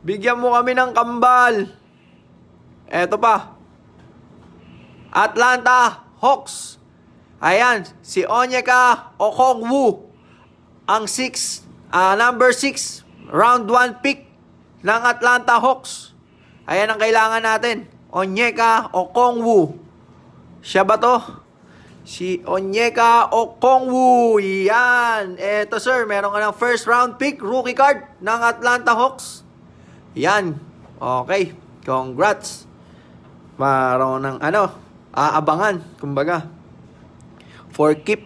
Bigyan mo kami ng kambal! Eto pa. Atlanta Hawks. Ayan, si Onyeka Okongwu. Ang 6, uh, ah, number 6, round 1 pick ng Atlanta Hawks. Ayan ang kailangan natin. Onyeka Okongwu. Siya ba to? Si Onyeka Okongwu. Yan. Eto sir, meron ka ng first round pick, rookie card ng Atlanta Hawks. Yan. Okay. Congrats. Maroon ng ano, aabangan, kumbaga. For keep.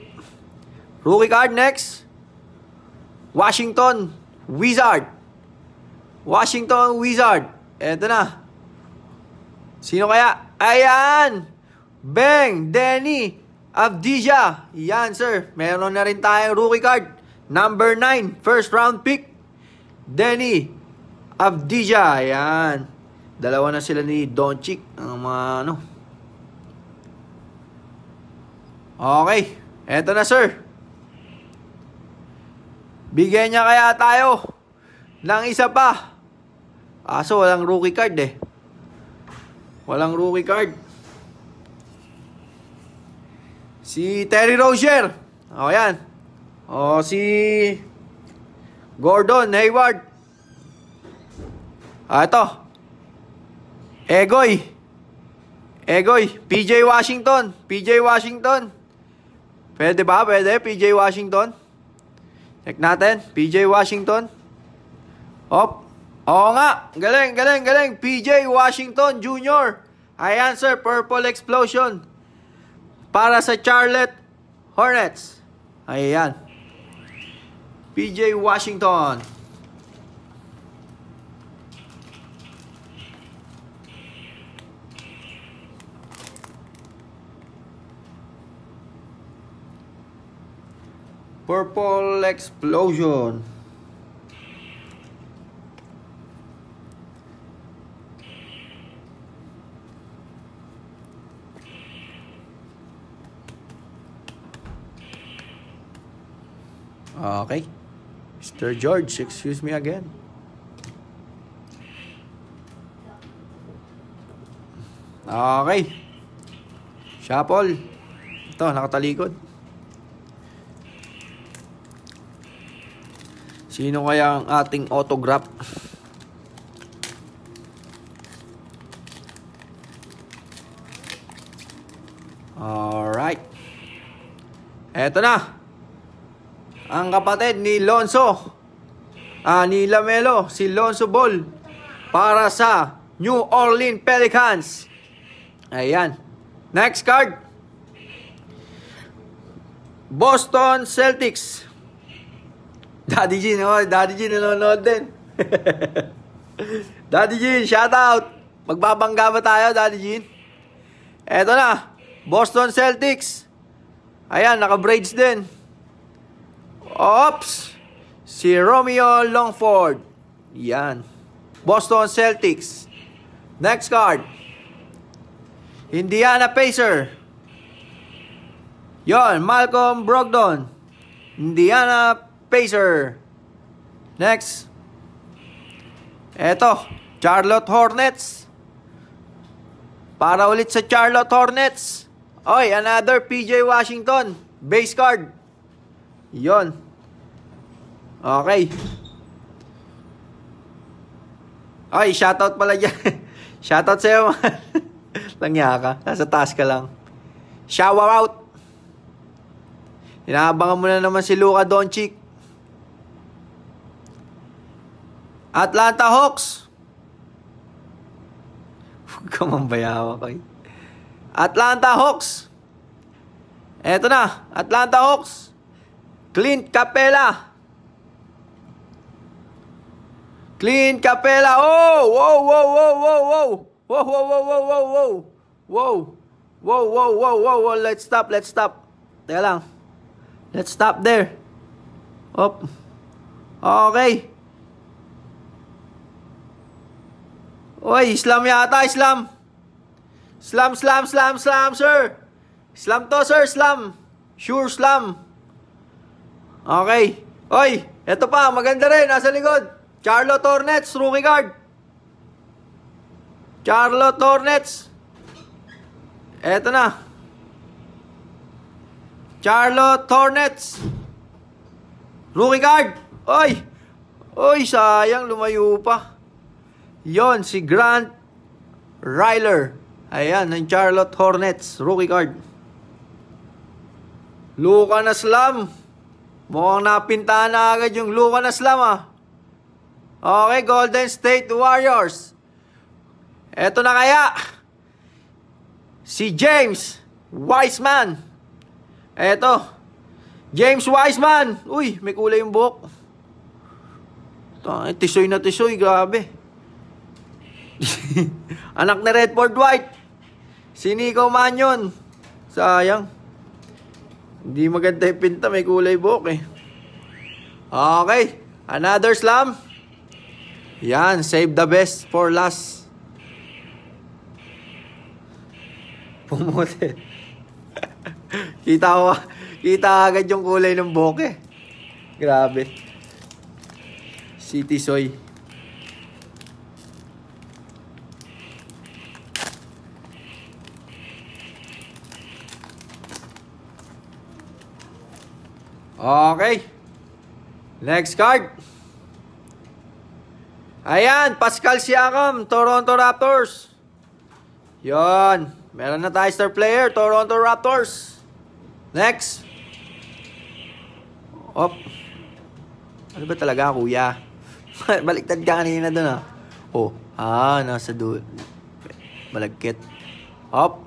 Rookie card next. Washington Wizard. Washington Wizard. Eto na. Sino kaya? Ayan! Beng, Denny, Abdija. Yan, sir. Meron na rin tayong rookie card. Number 9, first round pick. Denny, Abdija. Yan. Dalawa na sila ni Doncic. Ang mga ano. Okay. Eto na, sir. Bigyan niya kaya tayo ng isa pa. Kaso walang rookie card eh. Walang rookie card. Si Terry Rozier. O, yan. O, si Gordon Hayward. Ah, ito. Egoy. Egoy. PJ Washington. PJ Washington. Pwede ba? Pwede. PJ Washington. Check natin. PJ Washington. Op. Oo nga, galing, galing, galing. PJ Washington Jr. I sir, Purple Explosion. Para sa Charlotte Hornets. Ayan. PJ Washington. Purple Explosion. Okay. Mr. George, excuse me again. Okay. Shuffle. Ito, nakatalikod. Sino kaya ang ating autograph? Alright. Eto na ang kapatid ni Lonzo, uh, ni Lamelo, si Lonzo Ball para sa New Orleans Pelicans. Ayan. Next card. Boston Celtics. Daddy G, no? Daddy G nanonood din. Daddy G, shout out. Magbabangga ba tayo, Daddy G? Eto na. Boston Celtics. Ayan, naka-braids din. Ops! Si Romeo Longford. Yan. Boston Celtics. Next card. Indiana Pacer. Yon, Malcolm Brogdon. Indiana Pacer. Next. Eto, Charlotte Hornets. Para ulit sa Charlotte Hornets. Oy, another PJ Washington. Base card. Yon. Okay. Ay, shoutout pala dyan. shoutout sa'yo. Langya ka. Nasa taas ka lang. Shower out. Inaabangan mo na naman si Luka Doncic. Atlanta Hawks. Huwag ka mambayawa kay. Atlanta Hawks. Eto na, Atlanta Hawks. Clint Capella. Clint Capella. Oh, wow, wow, wow, wow, wow. Wow, wow, wow, wow, wow, wow. Wow. Wow, wow, wow, wow, wow. Let's stop, let's stop. Teka lang. Let's stop there. Op. Okay. Oy, Islam yata, Islam. Slam, slam, slam, slam, sir. Slam to, sir, slam. Sure, slam. Okay. Oy, eto pa, maganda rin, nasa likod. Charlotte Hornets, rookie guard. Charlotte Hornets. Eto na. Charlotte Hornets. Rookie guard. Oy. Oy, sayang, lumayo pa. Yon si Grant Ryler. Ayan, ang Charlotte Hornets. Rookie card. Luka na slam. Mukhang napintahan na agad yung Luka Naslam ah. Okay, Golden State Warriors. Eto na kaya. Si James Wiseman. Eto. James Wiseman. Uy, may kulay yung buhok. Tisoy na tisoy, grabe. Anak na Redford White. Si Nico Manyon. Sayang. Hindi maganda yung pinta, may kulay buhok eh. Okay, another slam. Yan, save the best for last. Pumuti. kita ko, kita agad yung kulay ng buhok eh. Grabe. City Soy. Okay. Next card. Ayan, Pascal Siakam, Toronto Raptors. Yon, meron na tayo star player, Toronto Raptors. Next. Op. Ano ba talaga, kuya? Baliktad ka kanina doon ah. Oh, ah, nasa do Balagkit. Op.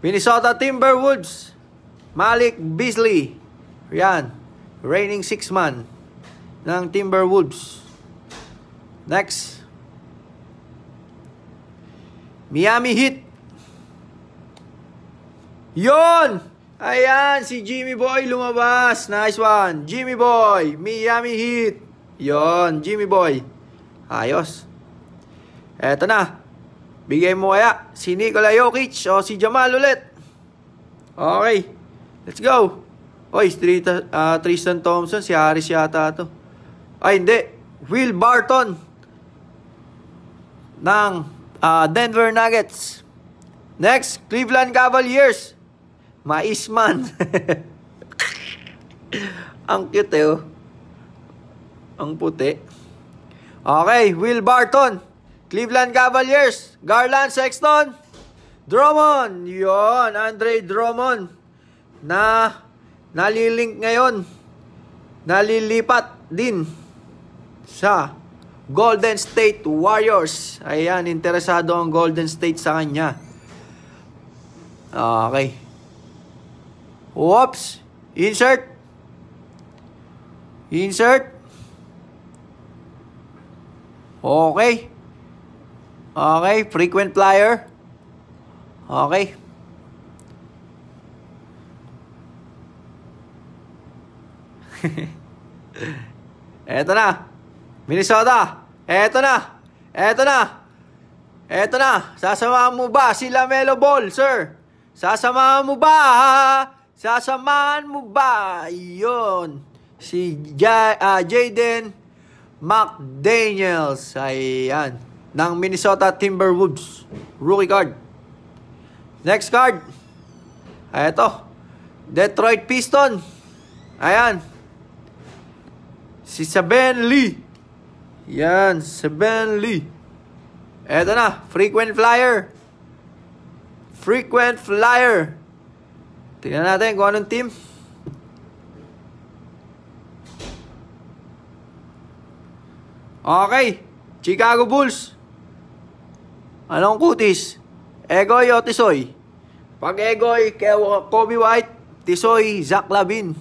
Minnesota Timberwolves. Malik Beasley. Yan. Reigning six man ng Timberwolves. Next. Miami Heat. Yon! Ayan, si Jimmy Boy lumabas. Nice one. Jimmy Boy, Miami Heat. Yon, Jimmy Boy. Ayos. Eto na. Bigay mo kaya si Nikola Jokic o si Jamal ulit. Okay. Let's go. Oy, Trita, uh, Tristan Thompson, si Harris yata to. Ay, hindi. Will Barton ng uh, Denver Nuggets. Next, Cleveland Cavaliers. Maisman. Ang cute eh, oh. Ang puti. Okay, Will Barton. Cleveland Cavaliers. Garland Sexton. Drummond. Yon, Andre Drummond. Na nalilink ngayon, nalilipat din sa Golden State Warriors. Ayan, interesado ang Golden State sa kanya. Okay. Whoops! Insert. Insert. Okay. Okay, frequent flyer. Okay. Eto na. Minnesota. Eto na. Eto na. Eto na. Sasamahan mo ba si Lamelo Ball, sir? Sasamahan mo ba? Sasamahan mo ba? Iyon. Si J- uh, ah, Jaden McDaniels. Ayan. Ng Minnesota Timberwolves. Rookie card. Next card. Ah, eto. Detroit Piston. Ayan. Si Saben Lee. Yan, Saben Lee. Eto na, frequent flyer. Frequent flyer. Tingnan natin kung anong team. Okay, Chicago Bulls. Anong kutis? Egoy o Tisoy? Pag Egoy, Kobe White, Tisoy, Zach Lavin.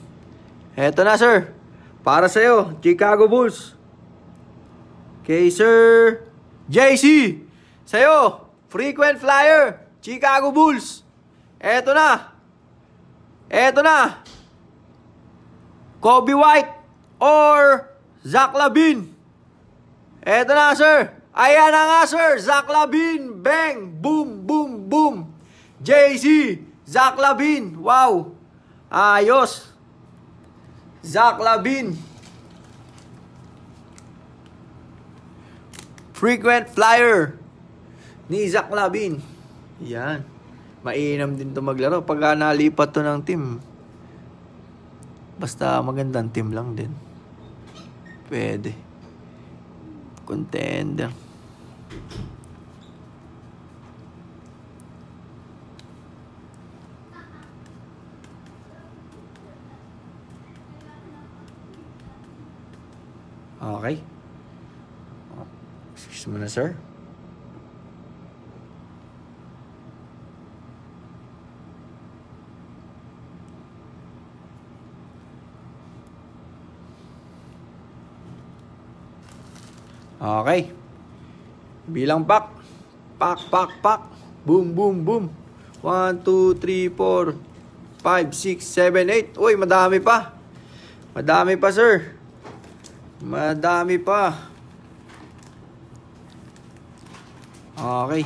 Eto na, sir. Para sa sa'yo, Chicago Bulls. Kay Sir JC. Sa'yo, frequent flyer, Chicago Bulls. Eto na. Eto na. Kobe White or Zach Lavin. Eto na, sir. Ayan na nga, sir. Zach Lavin. Bang. Boom, boom, boom. JC. Zach Lavin. Wow. Ayos. Zach Lavin. Frequent flyer ni Zach Lavin. Yan. Mainam din to maglaro pag nalipat to ng team. Basta magandang team lang din. Pwede. Contender. Okay. Excuse mo na, sir. Okay. Bilang pak. Pak, pak, pak. Boom, boom, boom. 1, 2, 3, 4, 5, 6, 7, 8. Uy, madami pa. Madami pa, sir. Madami pa. Okay.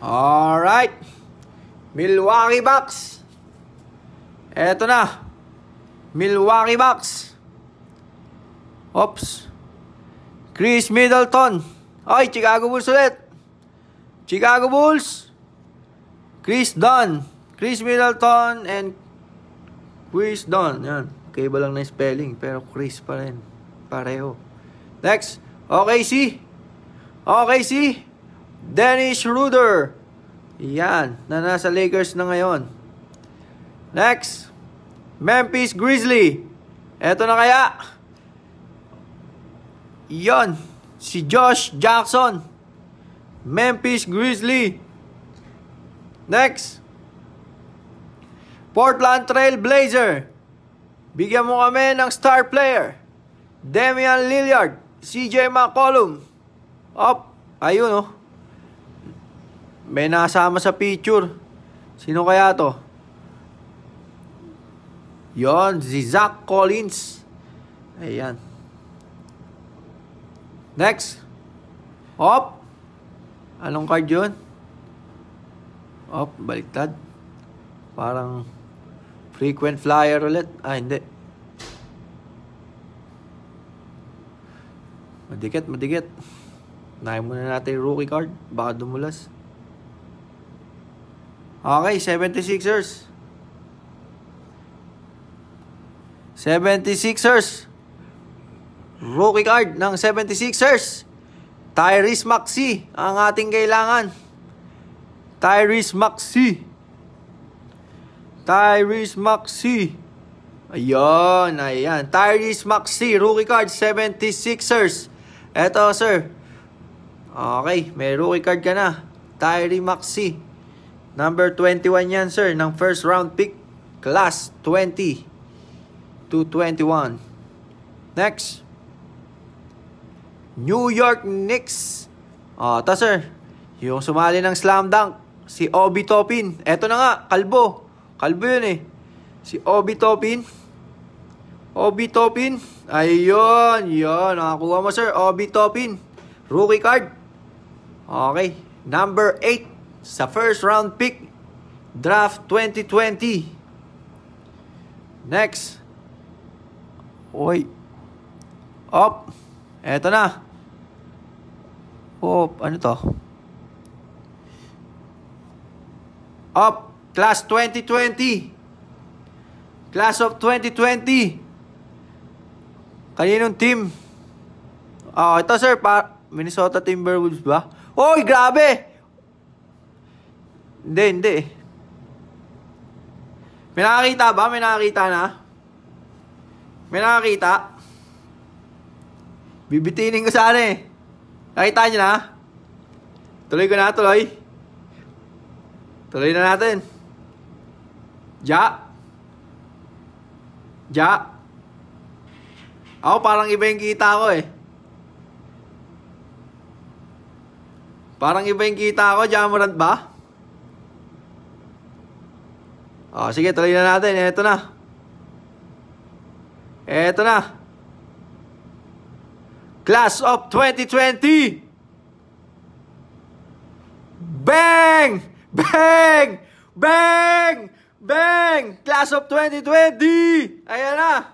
All right. Milwaukee Bucks. Eto na. Milwaukee Bucks. Ops. Chris Middleton. Ay, Chicago Bulls ulit. Chicago Bulls. Chris Dunn. Chris Middleton and Chris Dunn. Yan. Okay ba lang na spelling, pero Chris pa rin. Pareho. Next, Okay, si. Okay, si. Dennis Schroeder. Yan, na nasa Lakers na ngayon. Next, Memphis Grizzly. Eto na kaya. Yon, si Josh Jackson. Memphis Grizzly. Next. Portland Trail Blazer. Bigyan mo kami ng star player. Damian Lillard. CJ McCollum. Op, Ayun oh. May nasama sa picture. Sino kaya to? Yon, si Zach Collins. Ayan. Next. Op. Anong card yun? Op, baliktad. Parang frequent flyer ulit. Ah, hindi. Madikit, madikit. Nahin muna natin yung rookie card. Baka dumulas. Okay, 76ers. 76ers. Rookie card ng 76ers. Tyrese Maxey ang ating kailangan. Tyrese Maxey. Tyrese Maxey. Ayun, ayan. Tyrese Maxey, rookie card, 76ers. Eto, sir. Okay, may rookie card ka na. Tyrese Maxey. Number 21 yan, sir, ng first round pick. Class 20 to 21. Next. New York Knicks. Uh, ta sir, yung sumali ng slam dunk, si Obi Toppin. Eto na nga, kalbo. Kalbo yun eh. Si Obi Toppin. Obi Toppin. Ayun, yun. Nakakuha mo sir, Obi Toppin. Rookie card. Okay. Number 8 sa first round pick. Draft 2020. Next. Oy. Up. Eto na. Oh, ano to? Up! Class 2020! Class of 2020! Kaninong team? Oh, ito sir, pa Minnesota Timberwolves ba? Oy, grabe! Hindi, hindi. May nakakita ba? May nakakita na? May nakakita? Bibitinin ko sana eh. Nakita nyo na? Tuloy ko na, tuloy. Tuloy na natin. Ja. Ja. Ako parang iba yung kita ko eh. Parang iba yung kita ko, Jamorant ba? Oh, sige, tuloy na natin. Eto na. Eto na. Class of 2020! Bang! Bang! Bang! Bang! Class of 2020! Ayan na!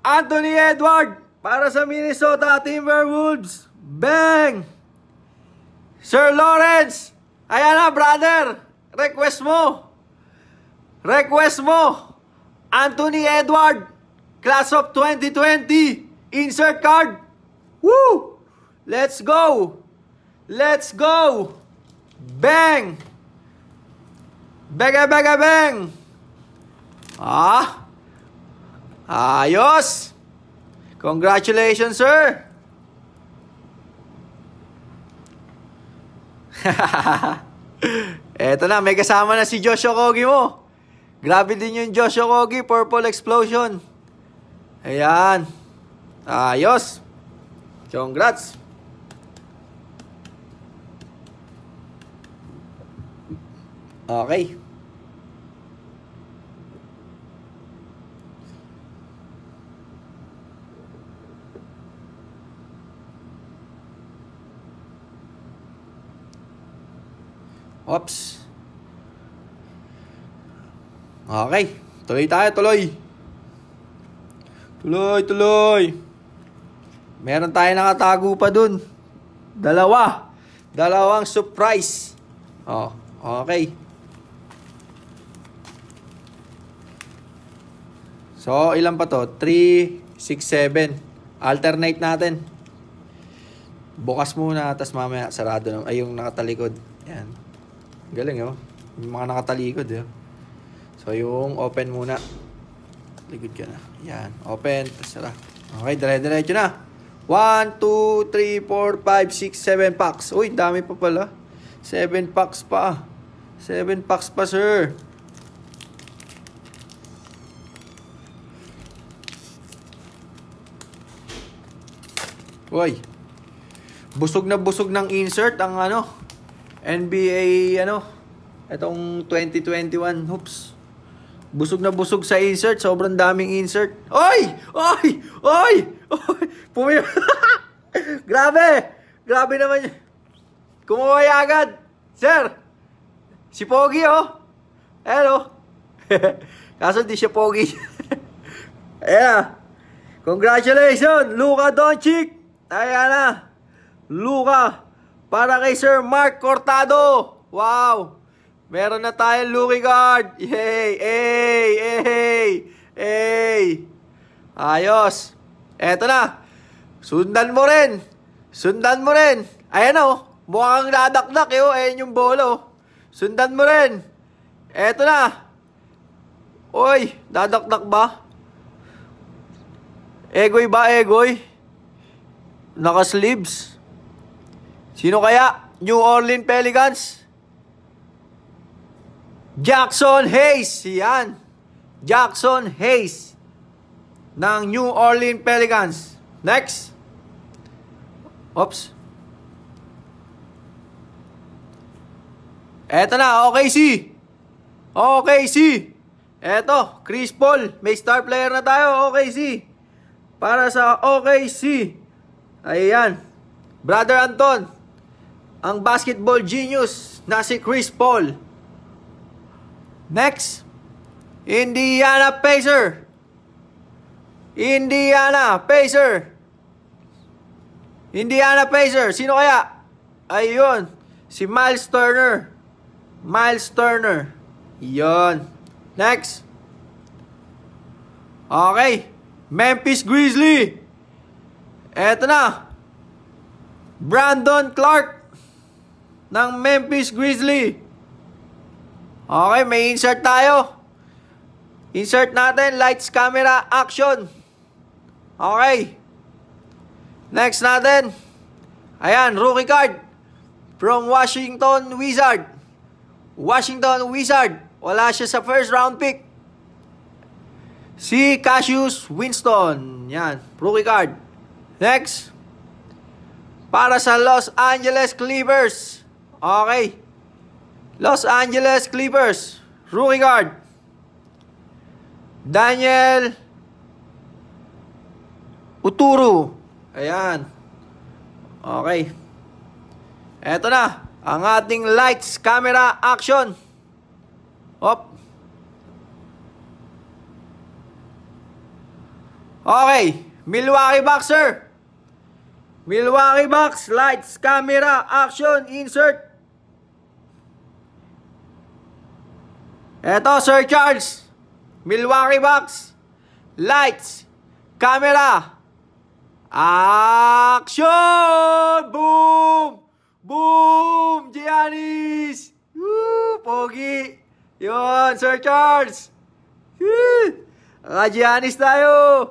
Anthony Edward para sa Minnesota Timberwolves! Bang! Sir Lawrence! Ayan na, brother! Request mo! Request mo! Anthony Edward! Class of 2020! Insert card. Woo! Let's go! Let's go! Bang! Bega, bega, bang! Ah! Ayos! Congratulations, sir! Eto na, may kasama na si Joshua Kogi mo. Grabe din yung Joshua Kogi, Purple Explosion. Ayan. Ayos. Congrats. Okay. Oops. Okay. Tuloy tayo, tuloy. Tuloy, tuloy. Meron tayo nakatago pa dun. Dalawa. Dalawang surprise. Oh, okay. So, ilan pa to? 3, 6, 7. Alternate natin. Bukas muna, tas mamaya sarado na. Ay, yung nakatalikod. Yan. Galing, oh. Yung mga nakatalikod, oh. So, yung open muna. Likod ka na. Yan. Open, Tas sara. Okay, dire-diretso na. 1, 2, 3, 4, 5, 6, 7 packs. Uy, dami pa pala. 7 packs pa. 7 packs pa, sir. Uy. Busog na busog ng insert ang ano. NBA ano. Itong 2021. Oops. Busog na busog sa insert. Sobrang daming insert. Uy! Uy! Uy! Oy! Pumi... Grabe! Grabe naman yun. yung agad. Sir! Si Pogi, oh. Hello! Kaso di siya Pogi. Ayan. Congratulations, Luka Doncic. Ayan na. Luka. Para kay Sir Mark Cortado. Wow. Meron na tayong Lucky Guard. Yay! Ay! Ay! Ay! Ayos. Eto na. Sundan mo rin. Sundan mo rin. Ayan o. Oh. Mukhang nadakdak eh. Oh. Ayan yung bolo. Sundan mo rin. Eto na. Oy, dadakdak ba? Egoy ba, Egoy? Naka-sleeves. Sino kaya? New Orleans Pelicans? Jackson Hayes. Yan. Jackson Hayes ng New Orleans Pelicans. Next. Oops. Eto na, okay si. Okay si. Eto, Chris Paul. May star player na tayo, okay si. Para sa okay si. Ayan. Brother Anton, ang basketball genius na si Chris Paul. Next, Indiana Pacer. Indiana Pacer. Indiana Pacers. Sino kaya? Ayun. Si Miles Turner. Miles Turner. Yun. Next. Okay. Memphis Grizzly. Eto na. Brandon Clark ng Memphis Grizzly. Okay, may insert tayo. Insert natin. Lights, camera, action. Okay. Next natin. Ayan, rookie card. From Washington Wizard. Washington Wizard. Wala siya sa first round pick. Si Cassius Winston. Yan, rookie card. Next. Para sa Los Angeles Clippers. Okay. Los Angeles Clippers. Rookie card. Daniel Uturu. Ayan. Okay. Eto na. Ang ating lights, camera, action. Hop. Okay. Milwaukee box, sir. Milwaukee Box, lights, camera, action, insert. Eto, Sir Charles. Milwaukee Box. Lights, camera, Action! Boom! Boom! Giannis! Woo! Pogi! Yun, Sir Charles! Woo! Giannis tayo!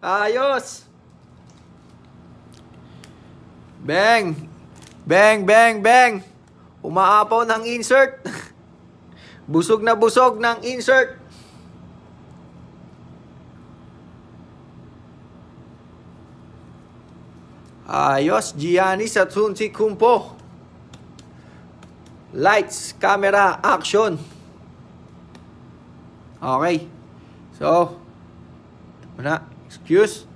Ayos! Bang! Bang, bang, bang! Umaapaw ng insert! busog na busog ng insert! Ayos, Giannis at Hunsi Kumpo. Lights, camera, action. Okay. So, muna, excuse.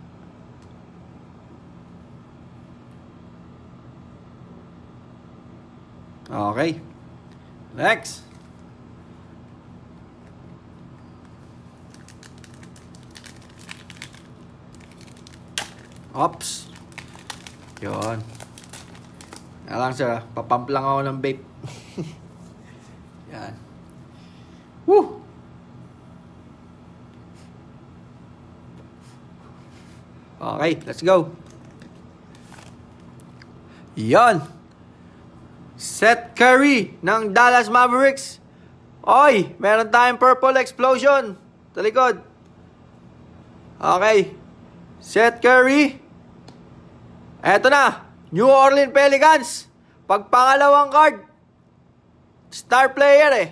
Okay. Next. Ops. Yun. Alang sir, papump lang ako ng vape. Yan. Woo! Okay, let's go. Yon. Seth Curry ng Dallas Mavericks. Oy, meron tayong purple explosion. Talikod. Okay. Seth Curry Eto na, New Orleans Pelicans. Pagpangalawang card, star player eh.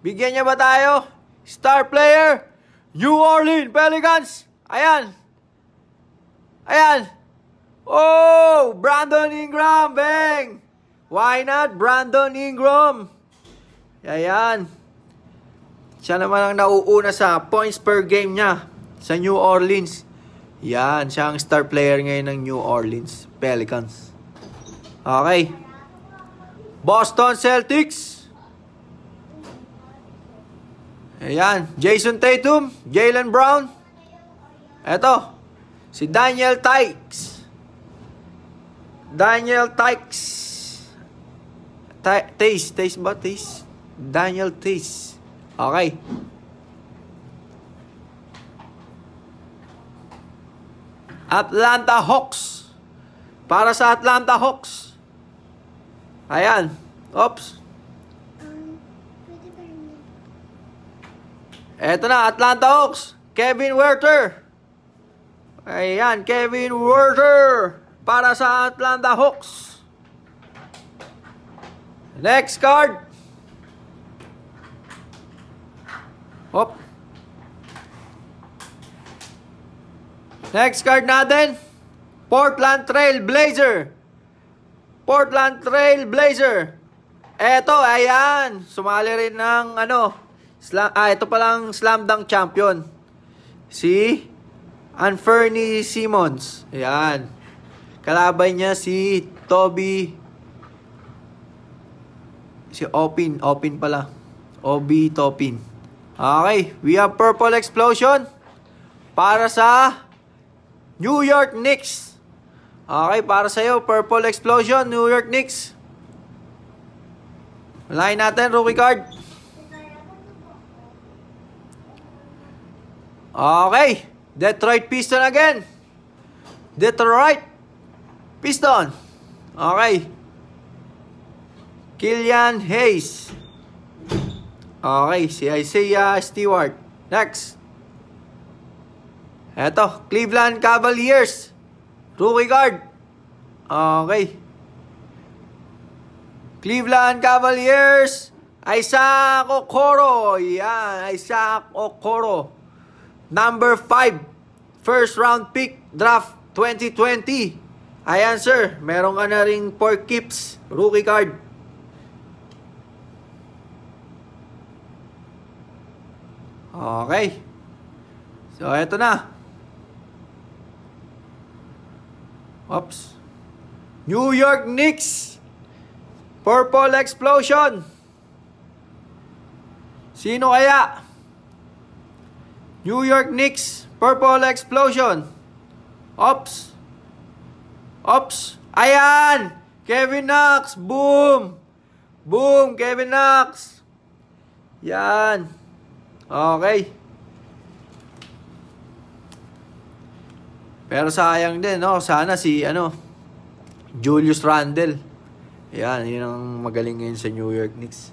Bigyan niya ba tayo? Star player, New Orleans Pelicans. Ayan. Ayan. Oh, Brandon Ingram, bang! Why not Brandon Ingram? Ayan. Siya naman ang nauuna sa points per game niya sa New Orleans. Yan, siya ang star player ngayon ng New Orleans Pelicans. Okay. Boston Celtics. Ayan, Jason Tatum, Jalen Brown. Eto, si Daniel Tykes. Daniel Tykes. Tykes, Tykes ba? Tykes? Daniel Tykes. Okay. Atlanta Hawks. Para sa Atlanta Hawks. Ayan. Oops. Eto na, Atlanta Hawks. Kevin Werther. Ayan, Kevin Werther. Para sa Atlanta Hawks. Next card. Hop. Next card natin, Portland Trail Blazer. Portland Trail Blazer. Eto, ayan. Sumali rin ng ano, slam, ah, ito palang slam dunk champion. Si Anferny Simmons. Ayan. Kalaban niya si Toby si Opin. Opin pala. Obi Topin. Okay. We have Purple Explosion para sa New York Knicks. Okay, para sa sa'yo, Purple Explosion, New York Knicks. Line natin, rookie card. Okay, Detroit Piston again. Detroit Piston. Okay. Killian Hayes. Okay, si Isaiah uh, Stewart. Next. Eto, Cleveland Cavaliers. Rookie guard. Okay. Cleveland Cavaliers. Isaac Okoro. Yan, Isaac Okoro. Number 5. First round pick draft 2020. Ayan sir, meron ka na ring 4 kips. Rookie guard. Okay. So, eto na. Oops. New York Knicks! Purple Explosion! Sino kaya? New York Knicks! Purple Explosion! Oops. Oops. Ayan! Kevin Knox! Boom! Boom! Kevin Knox! Yan! Okay. Pero sayang din, no? Sana si, ano, Julius Randle. Yan, yun ang magaling ngayon sa New York Knicks.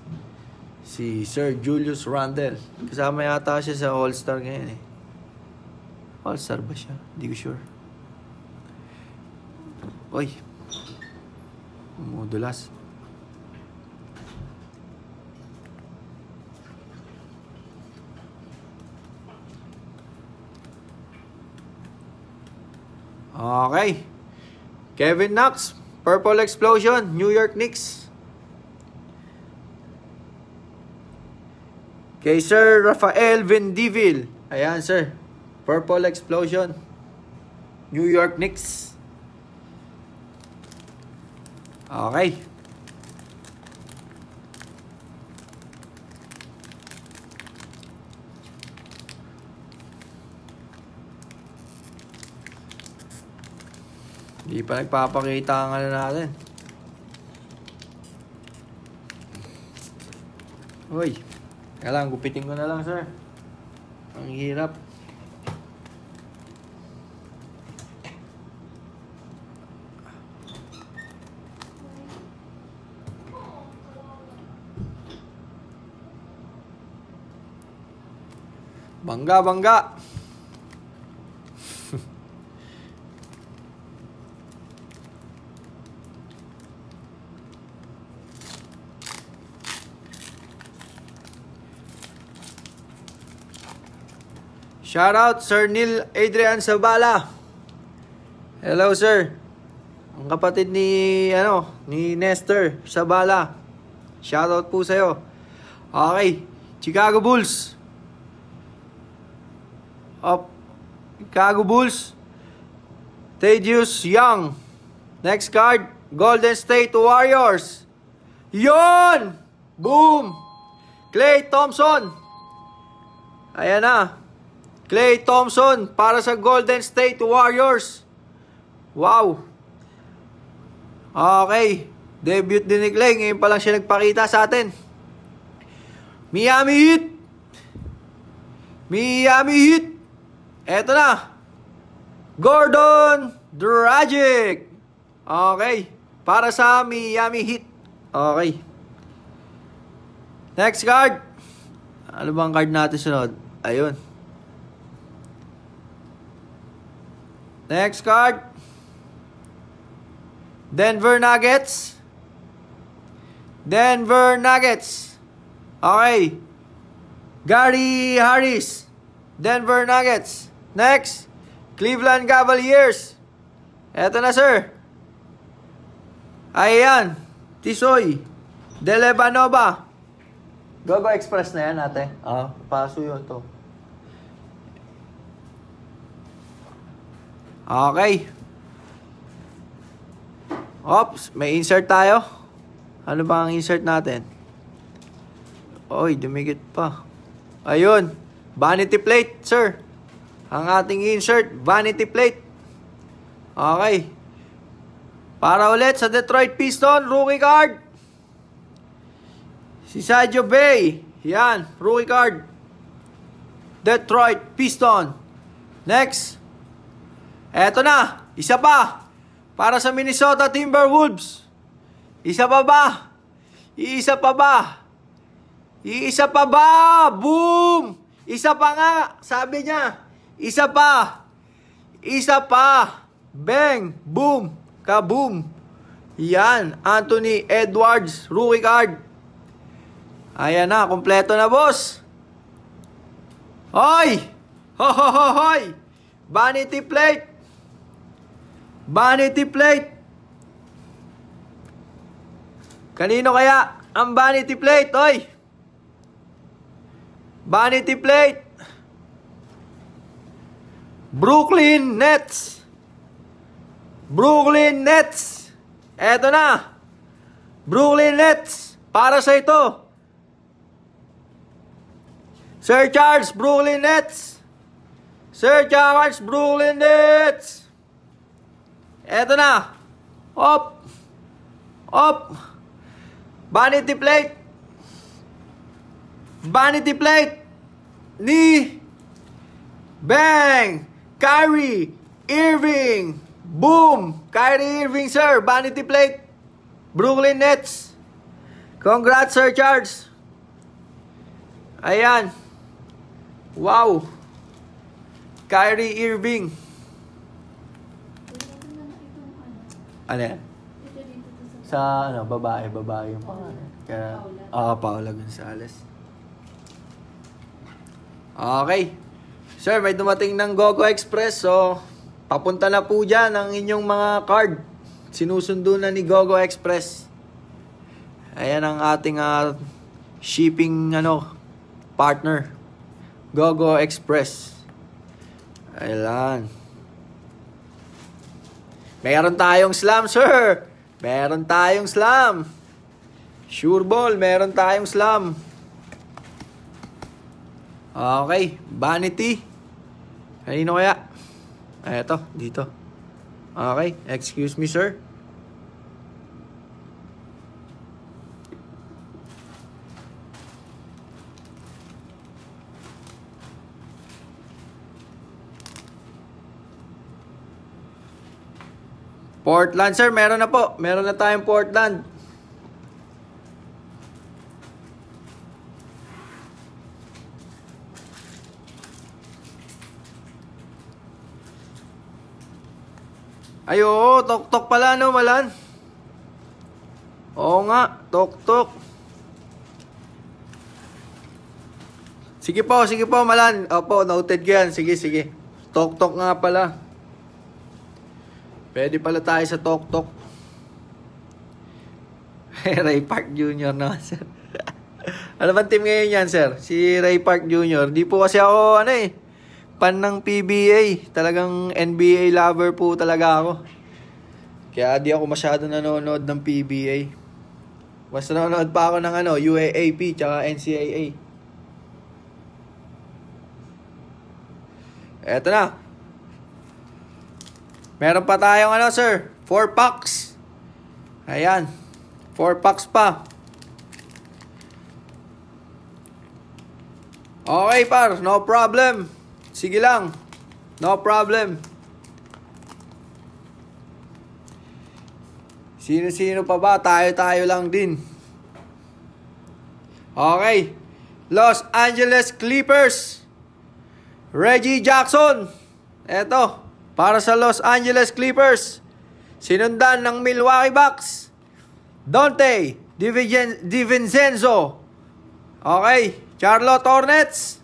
Si Sir Julius Randle. Kasama yata siya sa All-Star ngayon, eh. All-Star ba siya? Hindi ko sure. Oy. Modulas. Okay. Kevin Knox, Purple Explosion, New York Knicks. Kay Sir Rafael Vendivil. Ayan, sir. Purple Explosion. New York Knicks. Okay. Hindi pa nagpapakita nga ano na natin. Uy. Kaya lang, gupitin ko na lang, sir. Ang hirap. Bangga, bangga. Shout out Sir Neil Adrian Sabala. Hello sir. Ang kapatid ni ano, ni Nestor Sabala. Shout out po sa iyo. Okay, Chicago Bulls. Up Chicago Bulls. Tejius Young. Next card, Golden State Warriors. Yon! Boom! Clay Thompson. Ayan na. Clay Thompson para sa Golden State Warriors. Wow. Okay. Debut din ni Clay. Ngayon pa lang siya nagpakita sa atin. Miami Heat. Miami Heat. Eto na. Gordon Dragic. Okay. Para sa Miami Heat. Okay. Next card. Ano bang card natin sunod? Ayun. Next card. Denver Nuggets. Denver Nuggets. Okay. Gary Harris. Denver Nuggets. Next. Cleveland Cavaliers. Eto na, sir. Ayan. Tisoy. Delebanova. Gogo Express na yan, ate. Oo. Uh, ah, paso yun to. Okay. Oops, may insert tayo. Ano ba ang insert natin? Oy, dumikit pa. Ayun, vanity plate, sir. Ang ating insert, vanity plate. Okay. Para ulit sa Detroit Piston, rookie card. Si Sadio Bay. Yan, rookie card. Detroit Piston. Next. Eto na, isa pa para sa Minnesota Timberwolves. Isa pa ba? Iisa pa ba? Iisa pa ba? Boom! Isa pa nga, sabi niya. Isa pa. Isa pa. Bang! Boom! Kaboom! Yan, Anthony Edwards, rookie card. Ayan na, kompleto na boss. Hoy! Ho ho ho hoy! Vanity plate! Vanity plate. Kanino kaya ang vanity plate, oy? Vanity plate. Brooklyn Nets. Brooklyn Nets. Eto na. Brooklyn Nets. Para sa ito. Sir Charles Brooklyn Nets. Sir Charles Brooklyn Nets. Eto na. Op. Op. Vanity plate. Vanity plate. Ni. Bang. Kyrie. Irving. Boom. Kyrie Irving, sir. Vanity plate. Brooklyn Nets. Congrats, Sir Charles. Ayan. Wow. Kyrie Irving. Ano yan? Sa ano, babae, babae yung pangalan. Kaya, ah, Paola Gonzales. Okay. Sir, may dumating ng Gogo Express. So, papunta na po dyan ang inyong mga card. Sinusundo na ni Gogo Express. Ayan ang ating uh, shipping ano partner. Gogo Express. Ayan. Meron tayong slam, sir. Meron tayong slam. Sure ball, meron tayong slam. Okay, vanity. Kanino kaya? Eto, dito. Okay, excuse me, sir. Portland, sir. Meron na po. Meron na tayong Portland. Ayo, Tok-tok pala, no, Malan? Oo nga. Tok-tok. Sige po, sige po, Malan. Opo, noted yan. Sige, sige. Tok-tok nga pala. Pwede pala tayo sa Tok Tok. Ray Park Jr. na sir. ano ba team ngayon yan, sir? Si Ray Park Jr. Di po kasi ako, ano eh, pan ng PBA. Talagang NBA lover po talaga ako. Kaya di ako masyado nanonood ng PBA. Mas nanonood pa ako ng ano, UAAP tsaka NCAA. Eto na, Meron pa tayong ano, sir? 4 packs. Ayan. 4 packs pa. Okay, par. No problem. Sige lang. No problem. Sino-sino pa ba? Tayo-tayo lang din. Okay. Los Angeles Clippers. Reggie Jackson. Eto para sa Los Angeles Clippers. Sinundan ng Milwaukee Bucks. Dante DiVincenzo. Okay. Charlotte Hornets.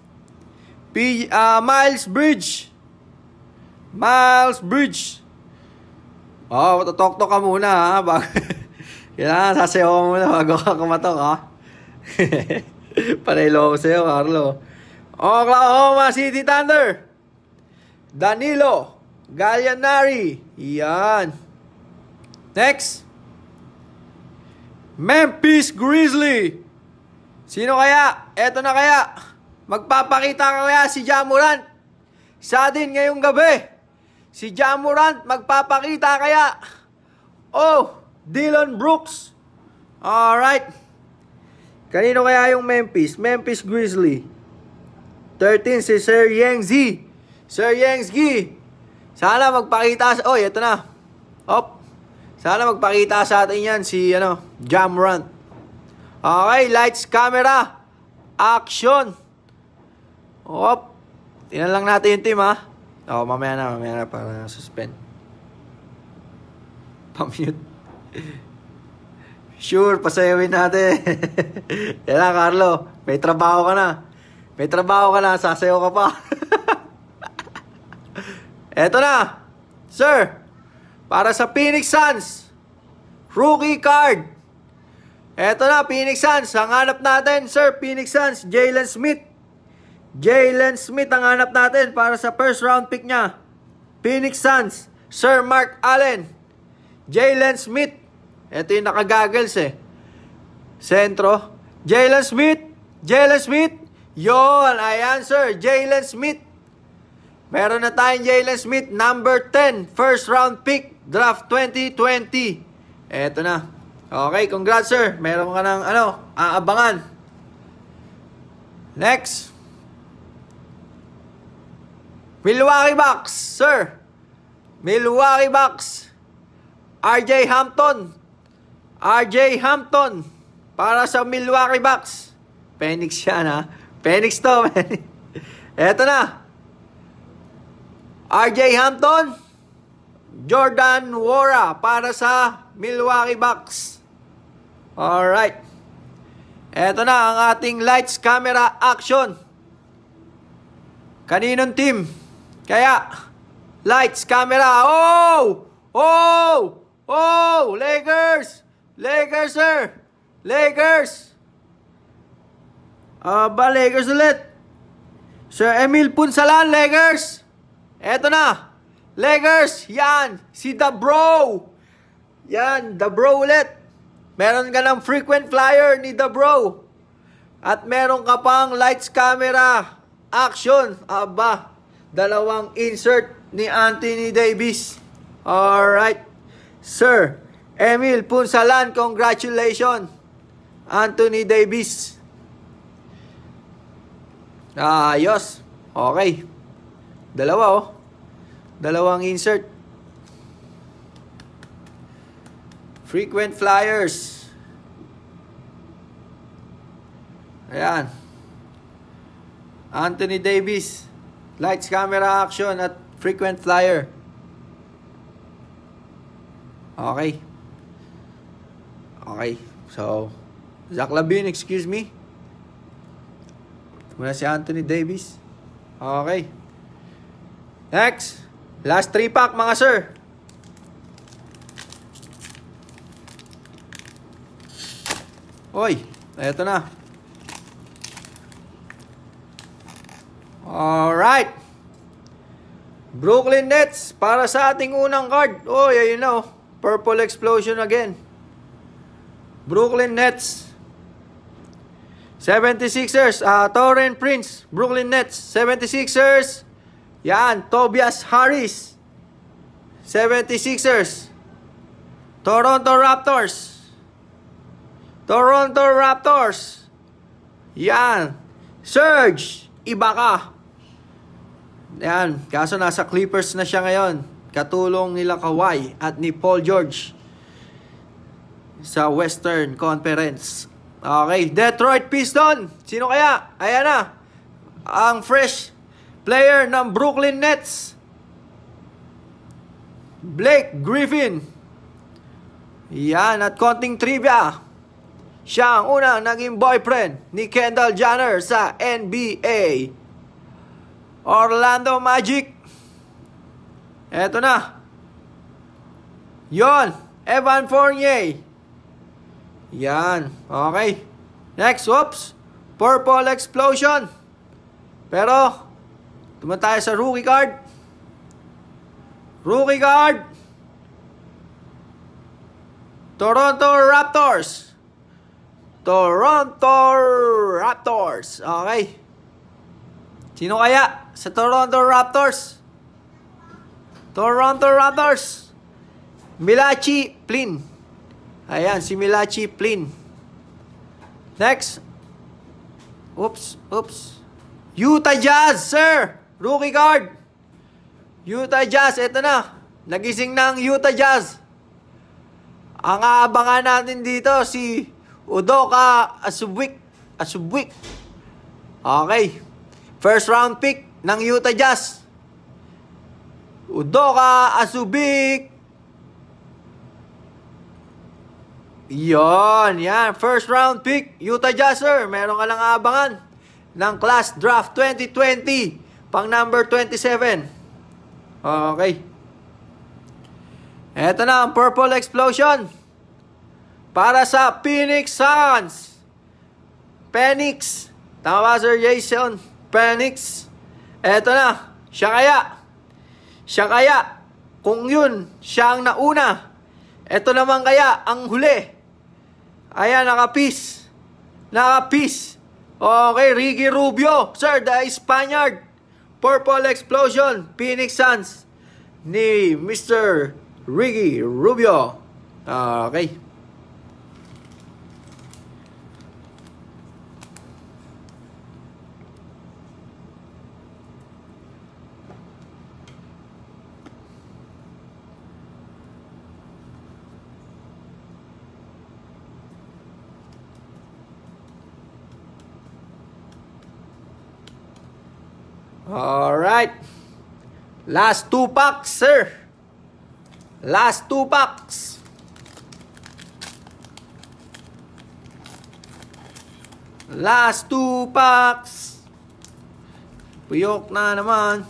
P, uh, Miles Bridge. Miles Bridge. Oh, tatok-tok ka muna ha. Bago, kailangan sasayaw ka muna bago ka kumatok ha. Panaylo ko sa'yo, Carlo. Oh, Oklahoma City Thunder. Danilo. Gallinari. Yan. Next. Memphis Grizzly. Sino kaya? Eto na kaya. Magpapakita ka kaya si Jamurant sa atin ngayong gabi. Si Jamurant magpapakita kaya. Oh, Dylan Brooks. All right. Kanino kaya yung Memphis? Memphis Grizzly. 13 si Sir Yangzi. Sir Yangzi, sana magpakita sa... Oy, ito na. Op. Sana magpakita sa atin yan si, ano, Jamrant. Okay, lights, camera, action. Op. Tingnan lang natin yung team, ha? Oo, oh, mamaya na, mamaya na para suspend. Pamute. Sure, pasayawin natin. Yan na, Carlo. May trabaho ka na. May trabaho ka na, sasayaw ka pa. Eto na, sir, para sa Phoenix Suns, rookie card. Eto na, Phoenix Suns, ang hanap natin, sir, Phoenix Suns, Jalen Smith. Jalen Smith ang hanap natin para sa first round pick niya. Phoenix Suns, Sir Mark Allen, Jalen Smith. Ito yung nakagagals eh. Sentro. Jalen Smith. Jalen Smith. Yon, ayan sir. Jalen Smith. Meron na tayong Jalen Smith, number 10, first round pick, draft 2020. Eto na. Okay, congrats sir. Meron ka ng ano, aabangan. Next. Milwaukee Bucks, sir. Milwaukee Bucks. RJ Hampton. RJ Hampton. Para sa Milwaukee Bucks. Phoenix yan ha. Phoenix to. Eto na. RJ Hampton, Jordan Wara para sa Milwaukee Bucks. Alright. Ito na ang ating lights, camera, action. Kaninong team? Kaya, lights, camera, oh! Oh! Oh! Lakers! Lakers, sir! Lakers! Aba, Lakers ulit! Sir Emil Punsalan, Lakers! Lakers! Eto na! Lakers! Yan! Si The Bro! Yan, The Bro ulit. Meron ka ng frequent flyer ni The Bro. At meron ka pang lights, camera, action. Aba, dalawang insert ni Anthony Davis. Alright. Sir, Emil Punsalan, congratulations. Anthony Davis. Ayos. Okay. Dalawa oh. Dalawang insert. Frequent flyers. Ayan. Anthony Davis. Lights, camera, action at frequent flyer. Okay. Okay. So, Zach Lavine, excuse me. Muna si Anthony Davis. Okay. Next. Last 3 pack mga sir. Oy, eto na. All right. Brooklyn Nets para sa ating unang card. Oy, ayun na oh. Purple Explosion again. Brooklyn Nets. 76ers, uh, ah, Torrent Prince, Brooklyn Nets, 76ers, yan, Tobias Harris. 76ers. Toronto Raptors. Toronto Raptors. Yan. Serge Ibaka. Yan. Kaso nasa Clippers na siya ngayon. Katulong nila Kawhi at ni Paul George sa Western Conference. Okay. Detroit Piston. Sino kaya? Ayan na. Ang fresh player ng Brooklyn Nets. Blake Griffin. Yan, at konting trivia. Siya ang unang naging boyfriend ni Kendall Jenner sa NBA. Orlando Magic. Eto na. Yon, Evan Fournier. Yan, okay. Next, oops. Purple Explosion. Pero, Tuma tayo sa rookie card. Rookie card. Toronto Raptors. Toronto Raptors. Okay. Sino kaya sa Toronto Raptors? Toronto Raptors. Milachi Plin. Ayan, si Milachi Plin. Next. Oops, oops. Utah Jazz, sir! Rookie guard. Utah Jazz, eto na. Nagising na ang Utah Jazz. Ang aabangan natin dito si Udoka Asubwik. Asubwik. Okay. First round pick ng Utah Jazz. Udoka Asubik. Yon, yan. First round pick, Utah Jazz, sir. Meron ka lang abangan ng class draft 2020. Pang number 27. Okay. Ito na ang Purple Explosion. Para sa Phoenix Suns. Phoenix. Tama ba, Sir Jason? Phoenix. Ito na. Siya kaya. Siya kaya. Kung yun, siya ang nauna. Ito naman kaya ang huli. Ayan, Naka-peace. Okay, Ricky Rubio. Sir, the Spaniard. Purple Explosion, Phoenix Suns ni Mr. Ricky Rubio. Ah, okay. All right. Last two packs, sir. Last two packs. Last two packs. Puyok na naman.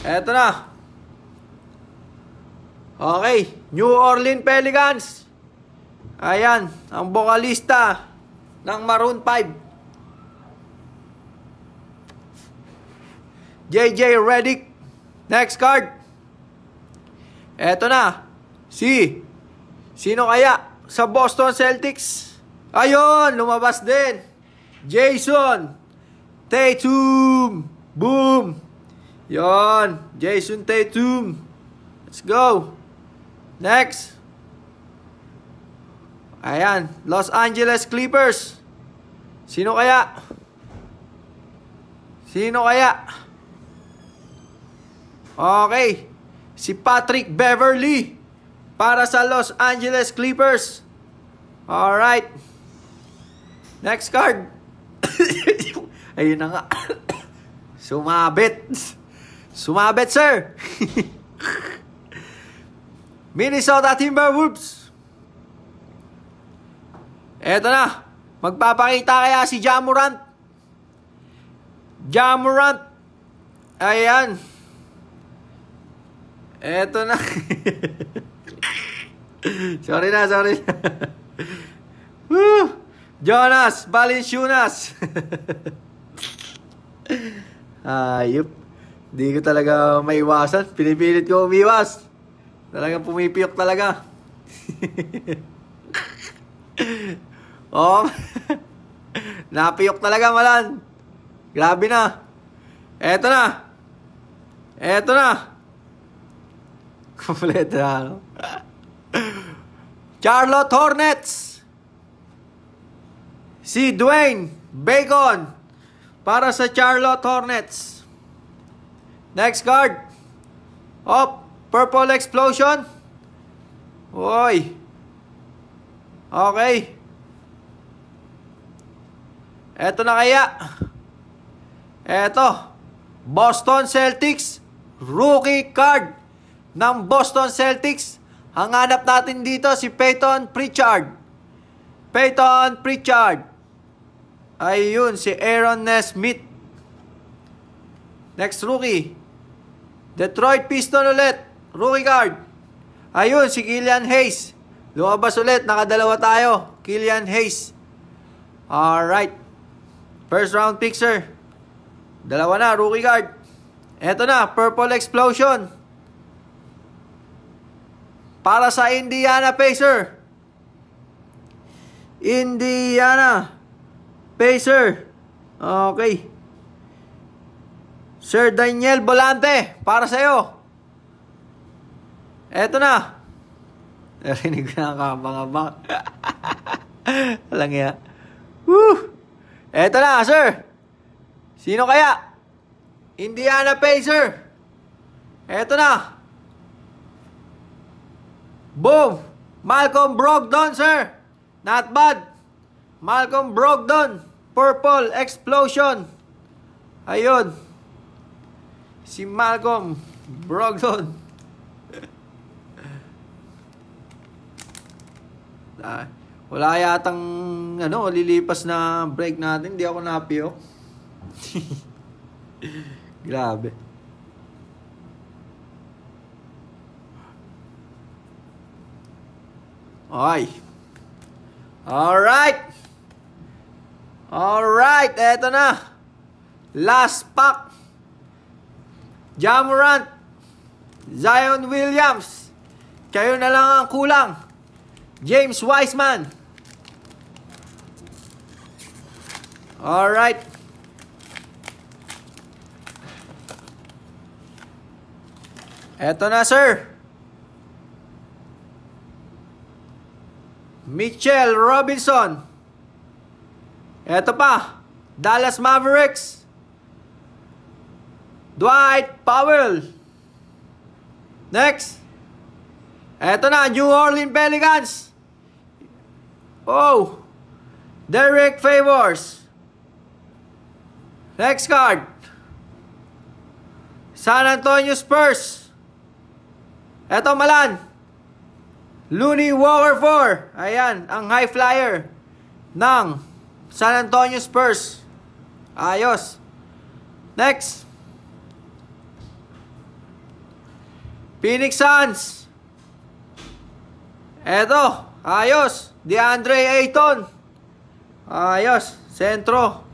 Eto na. Okay. New Orleans Pelicans. Ayan. Ang bokalista ng Maroon 5. JJ Redick. Next card. Eto na. Si. Sino kaya sa Boston Celtics? Ayun, lumabas din. Jason Tatum. Boom. Yon, Jason Tatum. Let's go. Next. Ayan, Los Angeles Clippers. Sino kaya? Sino kaya? Okay. Si Patrick Beverly para sa Los Angeles Clippers. All right. Next card. Ayun na nga. Sumabit. Sumabit, sir. Minnesota Timberwolves. Eto na. Magpapakita kaya si Jamurant. Jamurant. Ayan. Ayan. Eto na. sorry na, sorry na. Woo! Jonas Valenciunas. Ayup. Ah, Hindi ko talaga maiwasan. Pinipilit ko umiwas. Talagang pumipiyok talaga. oh. Napiyok talaga, malan. Grabe na. Eto na. Eto na. Kompleto, ano? Ah, Charlotte Hornets! Si Dwayne Bacon para sa Charlotte Hornets. Next card. Op, Purple Explosion. Oy. Okay. Eto na kaya. Eto. Boston Celtics rookie card ng Boston Celtics, hanganap natin dito si Peyton Pritchard. Peyton Pritchard. Ayun, si Aaron Nesmith. Next rookie. Detroit Piston ulit. Rookie guard. Ayun, si Killian Hayes. Lumabas ulit. Nakadalawa tayo. Killian Hayes. Alright. First round pick, sir. Dalawa na, rookie guard. Eto na, Purple Explosion para sa Indiana Pacer. Indiana Pacer. Okay. Sir Daniel Bolante, para sa'yo. Eto na. Narinig na ang kabang-abang. Alang ya. Woo! Eto na, sir. Sino kaya? Indiana Pacer. Eto na. Boom! Malcolm Brogdon, sir! Not bad! Malcolm Brogdon, Purple Explosion. Ayun. Si Malcolm Brogdon. ah, wala yatang ano, lilipas na break natin. Hindi ako napio. Grabe. Okay. All right, eto na. Last pack. Jamorant. Zion Williams. Kayo na lang ang kulang. James Wiseman. All right. Eto na, sir. Mitchell Robinson. Ito pa, Dallas Mavericks. Dwight Powell. Next. Ito na, New Orleans Pelicans. Oh, Derek Favors. Next card. San Antonio Spurs. Ito, Malan. Looney Walker 4. Ayan, ang high flyer ng San Antonio Spurs. Ayos. Next. Phoenix Suns. Eto, ayos. DeAndre Ayton. Ayos. Sentro.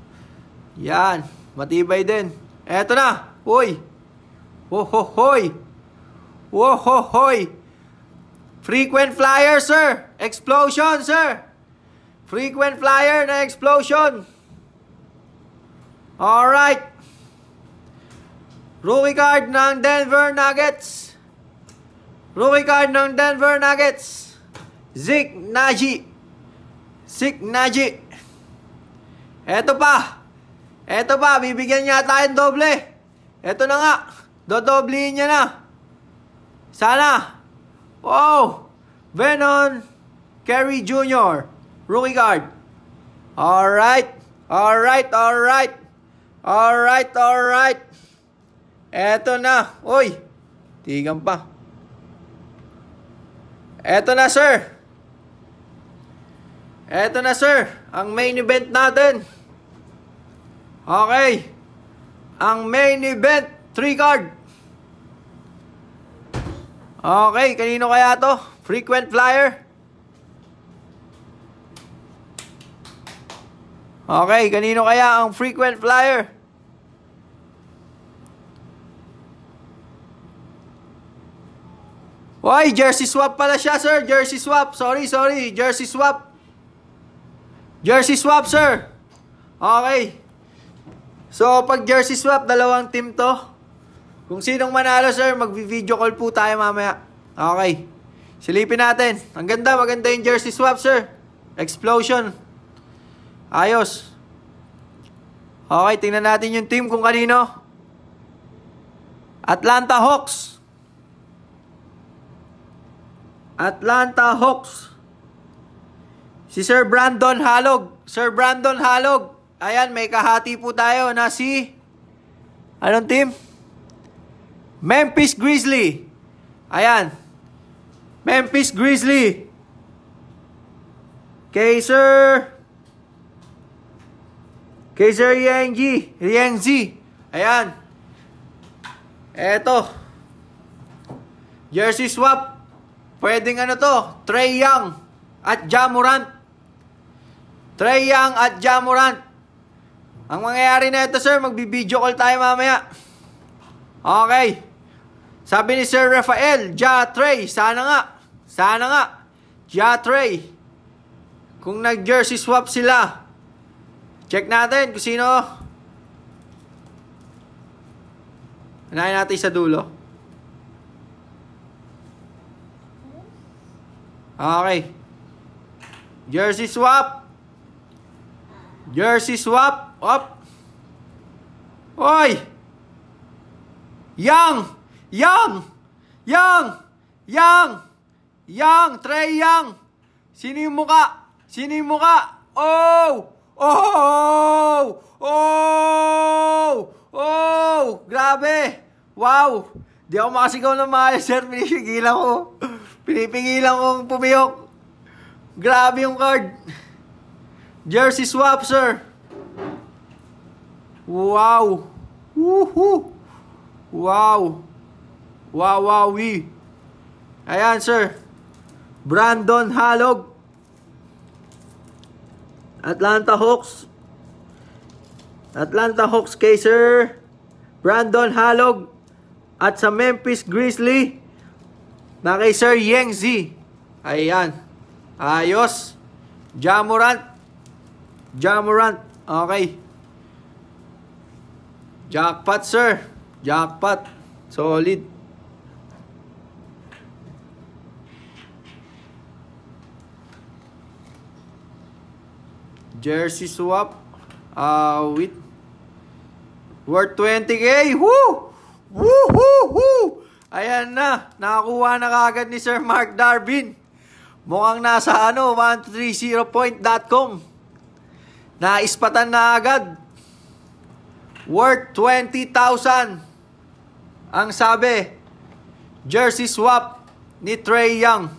Yan. Matibay din. Eto na. Uy. Wohohoy. Wohohoy. Frequent flyer, sir. Explosion, sir. Frequent flyer na explosion. All right. Rookie card ng Denver Nuggets. Rookie card ng Denver Nuggets. Zig Naji. Zeke Naji. Eto pa. Eto pa. Bibigyan niya tayo doble. Eto na nga. Dodoblihin niya na. Sana. Oh! Venon Kerry Jr. Rookie guard. Alright. Alright, alright. Alright, alright. Eto na. Uy! Tigan pa. Eto na, sir. Eto na, sir. Ang main event natin. Okay. Ang main event, 3 card. Okay, kanino kaya to? Frequent flyer? Okay, kanino kaya ang frequent flyer? Why jersey swap pala siya, sir. Jersey swap. Sorry, sorry. Jersey swap. Jersey swap, sir. Okay. So, pag jersey swap, dalawang team to. Kung sinong manalo, sir, mag-video call po tayo mamaya. Okay. Silipin natin. Ang ganda, maganda yung jersey swap, sir. Explosion. Ayos. Okay, tingnan natin yung team kung kanino. Atlanta Hawks. Atlanta Hawks. Si Sir Brandon Halog. Sir Brandon Halog. Ayan, may kahati po tayo na si... Anong team? Memphis Grizzly. Ayan. Memphis Grizzly. Kaiser. Kaiser Yenji. Yenji. Ayan. Eto. Jersey swap. Pwedeng ano to. Trey Young at Jamurant. Trey Young at Jamurant. Ang mangyayari na ito sir, magbibideo call tayo mamaya. Okay. Sabi ni Sir Rafael, Jatre, sana nga. Sana nga. Jatre. Kung nag-jersey swap sila, check natin kung sino. Hanayin natin sa dulo. Okay. Jersey swap. Jersey swap. Op. Oy! Yang! Yang! Yang! Yang! Yang! Trey Yang! Sino yung muka? Sino yung muka? Oh! Oh! Oh! Oh! Grabe! Wow! Di ako makasigaw ng maayos, sir. Pinipigilan ko. Pinipigilan ko pumiyok. Grabe yung card. Jersey swap, sir. Wow! Woohoo! Wow! Wawawi. Ayan, sir. Brandon Halog. Atlanta Hawks. Atlanta Hawks kay Sir Brandon Halog. At sa Memphis Grizzly na kay Sir Yang Z. Ayan. Ayos. Jamorant. Jamorant. Okay. Jackpot, sir. Jackpot. Solid. Jersey swap. Uh, with worth 20k. Woo! Woo! Woo! Woo! Ayan na. Nakakuha na kagad ni Sir Mark Darwin. Mukhang nasa ano, 130point.com. Naispatan na agad. Worth 20,000. Ang sabi, jersey swap ni Trey Young.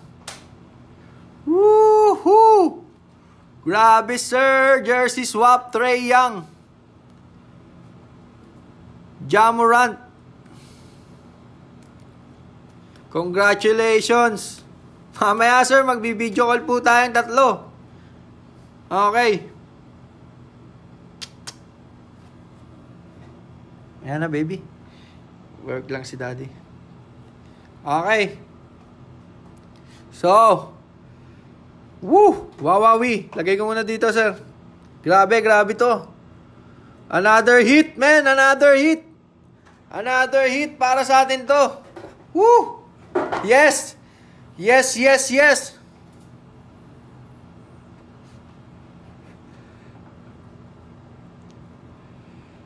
Woohoo! Grabe sir, jersey swap Trey Young. Jamorant. Congratulations. Mamaya sir, magbibideo call po tayong tatlo. Okay. Ayan na baby. Work lang si daddy. Okay. So, Woo! Wawawi! Lagay ko muna dito, sir. Grabe, grabe to. Another hit, man! Another hit! Another hit para sa atin to. Woo! Yes! Yes, yes, yes!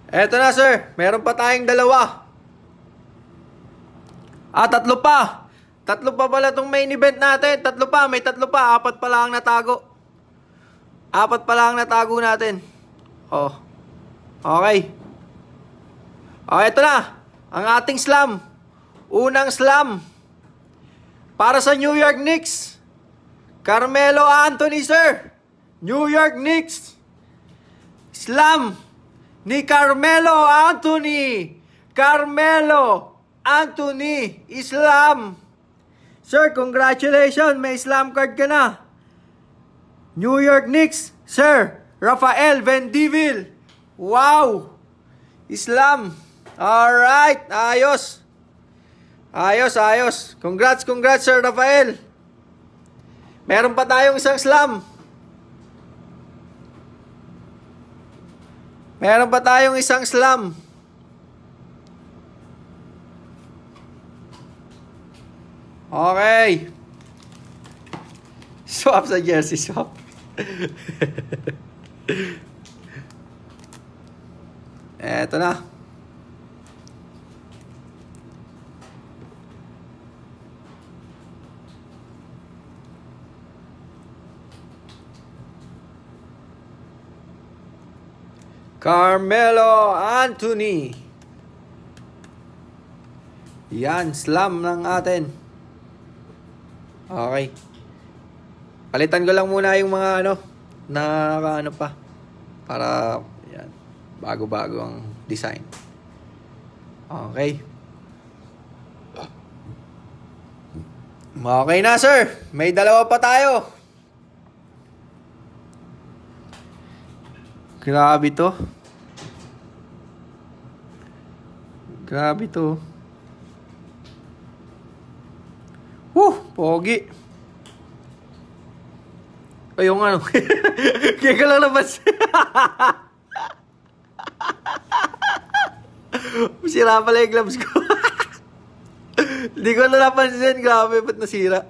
Eto na, sir. Meron pa tayong dalawa. Ah, tatlo pa! Tatlo pa pala tong main event natin. Tatlo pa, may tatlo pa. Apat pa lang natago. Apat pa lang natago natin. Oh. Okay. Oh, ito na. Ang ating slam. Unang slam. Para sa New York Knicks. Carmelo Anthony, sir. New York Knicks. Slam ni Carmelo Anthony. Carmelo Anthony Islam. Sir, congratulations! May slam card ka na! New York Knicks, Sir, Rafael Vendivil! Wow! Islam! Alright! Ayos! Ayos, ayos! Congrats, congrats, Sir Rafael! Meron pa tayong isang slam! Meron pa tayong isang slam! Okay. Swap sa jersey swap. Eto na. Carmelo Anthony. Yan, slam ng atin. Okay. Palitan ko lang muna yung mga ano, na ano pa. Para, yan, bago-bago ang design. Okay. Okay na, sir. May dalawa pa tayo. Grabe to. Grabe to. Woo! Pogi! Ay, nga ano. Kaya ka lang labas. Sira pala yung gloves ko. Hindi ko na napansin. Grabe, ba't nasira?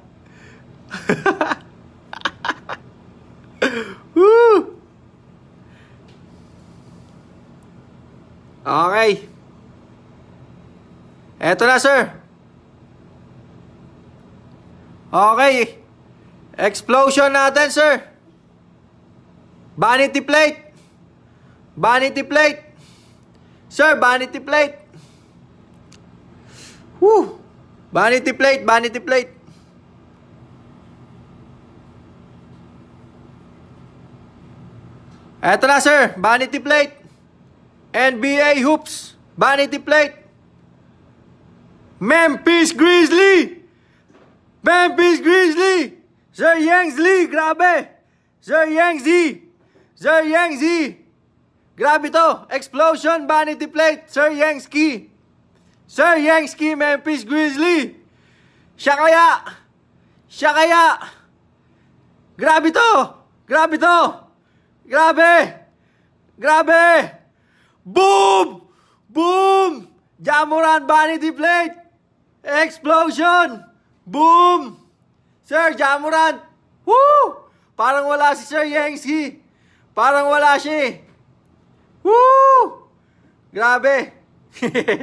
Woo! Okay. Eto na, sir. Okay. Explosion natin, sir. Vanity plate. Vanity plate. Sir, vanity plate. Woo! Vanity plate, vanity plate. Eto na, sir. Vanity plate. NBA hoops. Vanity plate. Memphis Grizzly! Memphis Grizzly! Sir Yangs Lee! Grabe! Sir Yangs Z! Sir Yangs Z! Grabe to! Explosion Vanity Plate! Sir Yangsky! Sir Yangsky Memphis Grizzly! Siya kaya! Siya kaya! Grabe to! Grabe to! Grabe! Grabe! Boom! Boom! Jamuran Vanity Plate! Explosion! Boom! Sir Jamuran! Woo! Parang wala si Sir Yangsi. Parang wala si. Eh. Woo! Grabe.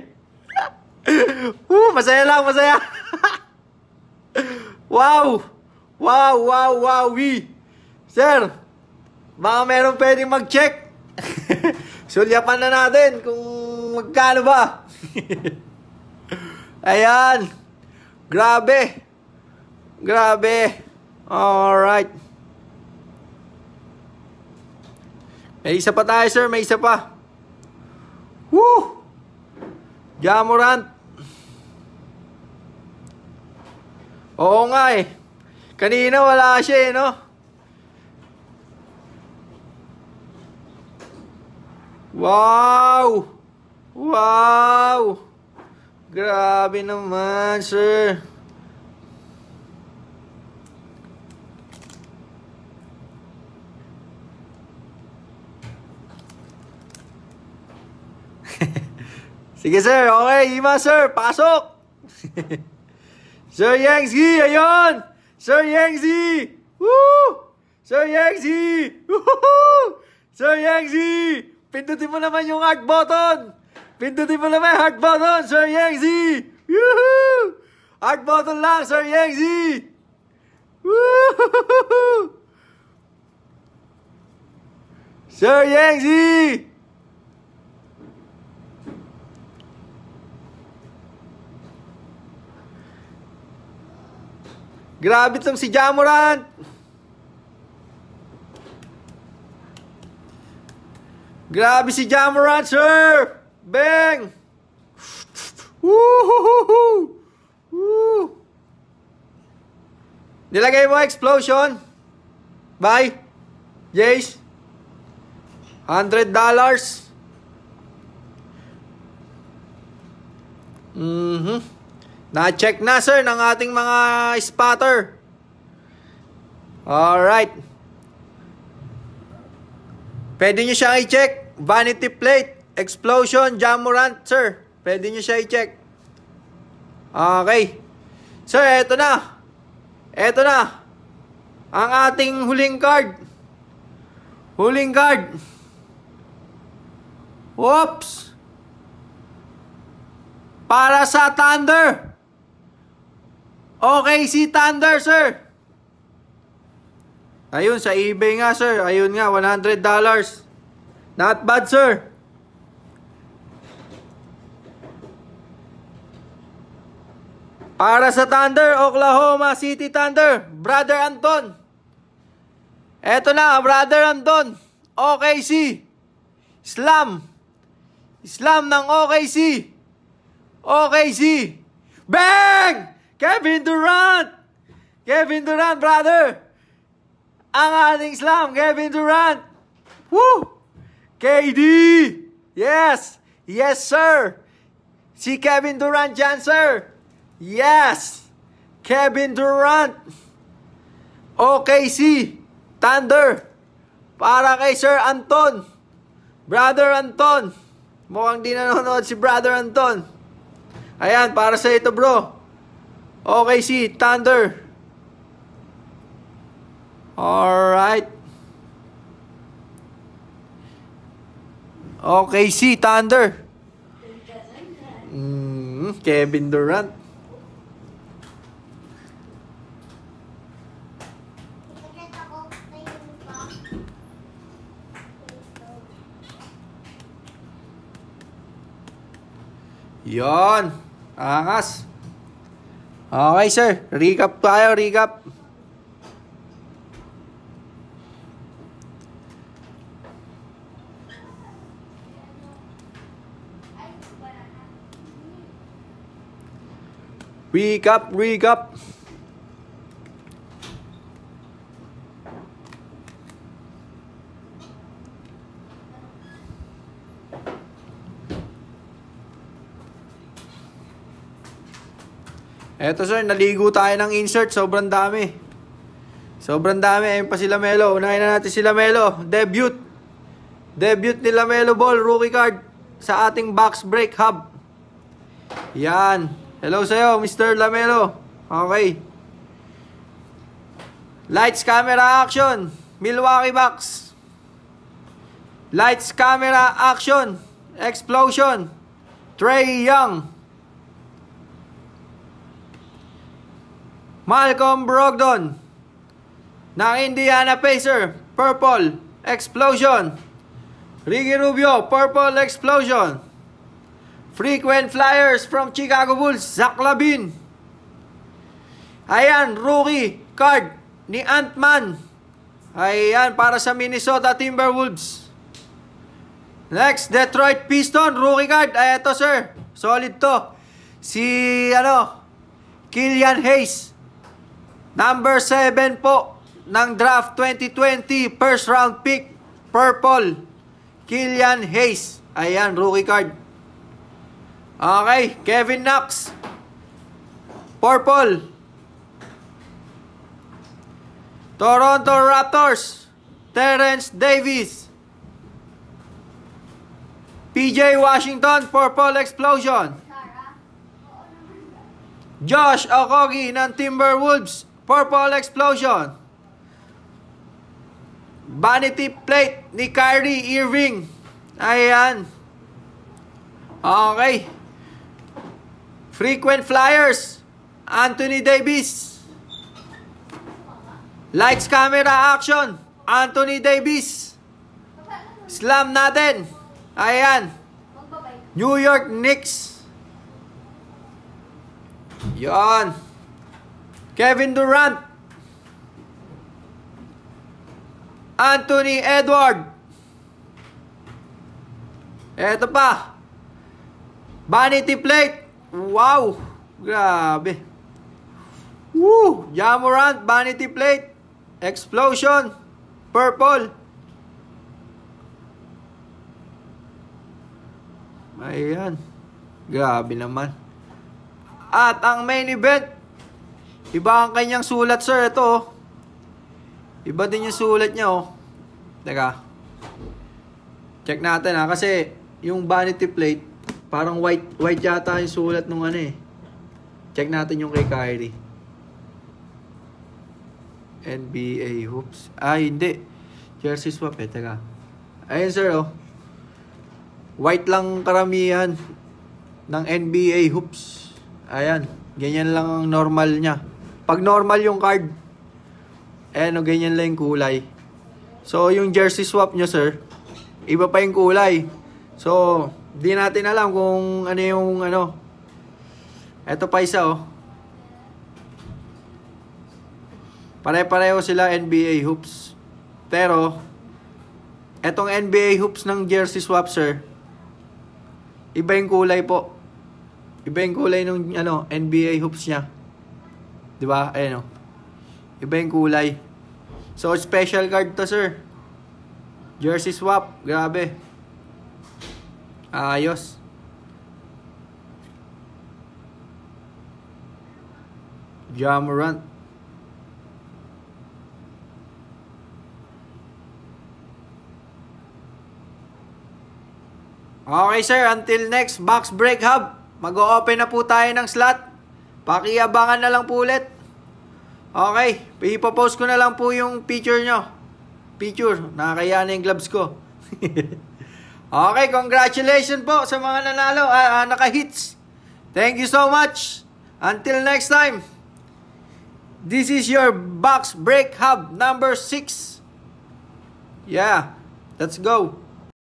Woo! Masaya lang, masaya. wow! Wow, wow, wow, we. Sir, baka meron pwedeng mag-check. Sulyapan na natin kung magkano ba. Ayan. Grabe! Grabe! All right. May isa pa tayo, sir. May isa pa. Woo! Jamorant. Oo nga eh. Kanina wala siya eh, no? Wow! Wow! Grabe naman, sir. Sige sir, okay, ima sir, pasok! sir Yangzi, ayun! Sir Yangzi! Woo! Sir Yangzi! Woo! Sir Yangzi! Pindutin mo naman yung act button! Pindutin mo naman, heart button, Sir Yangzi! Yuhu! Heart button lang, Sir Yangzi! Woohoo! Sir Yangzi! Grabe tong si Jamorant! Grabe si Jamorant, sir! Bang! Woohoo! Woo! Nilagay mo explosion. Bye. Yes. Hundred dollars. Mhm. Na-check na sir ng ating mga spotter. right. Pwede niyo siyang i-check. Vanity plate. Explosion, Jamorant, sir. Pwede nyo siya i-check. Okay. Sir, eto na. Eto na. Ang ating huling card. Huling card. Whoops. Para sa Thunder. Okay si Thunder, sir. Ayun, sa eBay nga, sir. Ayun nga, $100. Not bad, sir. Para sa Thunder, Oklahoma City Thunder, Brother Anton. Eto na, Brother Anton. OKC. Slam. Slam ng OKC. OKC. Bang! Kevin Durant! Kevin Durant, brother! Ang ating slam, Kevin Durant! Woo! KD! Yes! Yes, sir! Si Kevin Durant dyan, sir! Yes! Kevin Durant! OKC! Thunder! Para kay Sir Anton! Brother Anton! Mukhang di nanonood si Brother Anton. Ayan, para sa ito bro. Okay si Thunder. Alright. si Thunder. Mm, Kevin Durant. Yon. Angas. Okay, sir. Recap tayo, recap. Recap, recap. Eto sir, naligo tayo ng insert. Sobrang dami. Sobrang dami. Ayun pa si Lamelo. Unahin na natin si Lamelo. Debut. Debut ni Lamelo Ball. Rookie card sa ating box break hub. Yan. Hello sa'yo, Mr. Lamelo. Okay. Lights, camera, action. Milwaukee Bucks. Lights, camera, action. Explosion. Trey Young. Malcolm Brogdon Na Indiana Pacer, Purple Explosion. Ricky Rubio, Purple Explosion. Frequent Flyers from Chicago Bulls, Zach Lavin. Ayan, rookie card ni Ant-Man. Ayan, para sa Minnesota Timberwolves. Next, Detroit Piston, rookie card. Ay, ito sir, solid to. Si, ano, Killian Hayes. Number 7 po ng draft 2020 first round pick purple Killian Hayes. Ayan, rookie card. Okay, Kevin Knox. Purple. Toronto Raptors. Terrence Davis. PJ Washington, Purple Explosion. Josh Okogi ng Timberwolves, Purple Explosion. Vanity plate ni Kyrie Irving. Ayan. Okay. Frequent flyers. Anthony Davis. Lights, camera, action. Anthony Davis. Slam natin. Ayan. New York Knicks. Yan. Kevin Durant, Anthony Edward, eto pa, Vanity Plate, wow, grabe, woo, Jamorant, Vanity Plate, Explosion, Purple, Ayan. Grabe naman. At ang main event, Iba ang kanyang sulat, sir. Ito, oh. Iba din yung sulat niya, oh. Teka. Check natin, ha. Ah. Kasi, yung vanity plate, parang white, white yata yung sulat nung ano, eh. Check natin yung kay Kyrie. NBA hoops. Ah, hindi. Jersey swap, eh. Teka. Ayun, sir, oh. White lang karamihan ng NBA hoops. Ayan. Ganyan lang ang normal niya. Pag normal yung card, eh no, ganyan lang yung kulay. So, yung jersey swap nyo, sir, iba pa yung kulay. So, di natin alam kung ano yung ano. Ito pa isa, oh. Pare-pareho sila NBA hoops. Pero, etong NBA hoops ng jersey swap, sir, iba yung kulay po. Iba yung kulay ng ano, NBA hoops niya. 'Di ba? Ayan oh. Iba yung kulay. So special card to, sir. Jersey swap, grabe. Ayos. Jamorant. Okay sir, until next box break hub, mag-open na po tayo ng slot. Pakiabangan na lang po ulit. Okay, ipopost ko na lang po yung picture nyo. Picture, nakakaya na yung gloves ko. okay, congratulations po sa mga nanalo, uh, uh, naka-hits. Thank you so much. Until next time, this is your box break hub number 6. Yeah, let's go.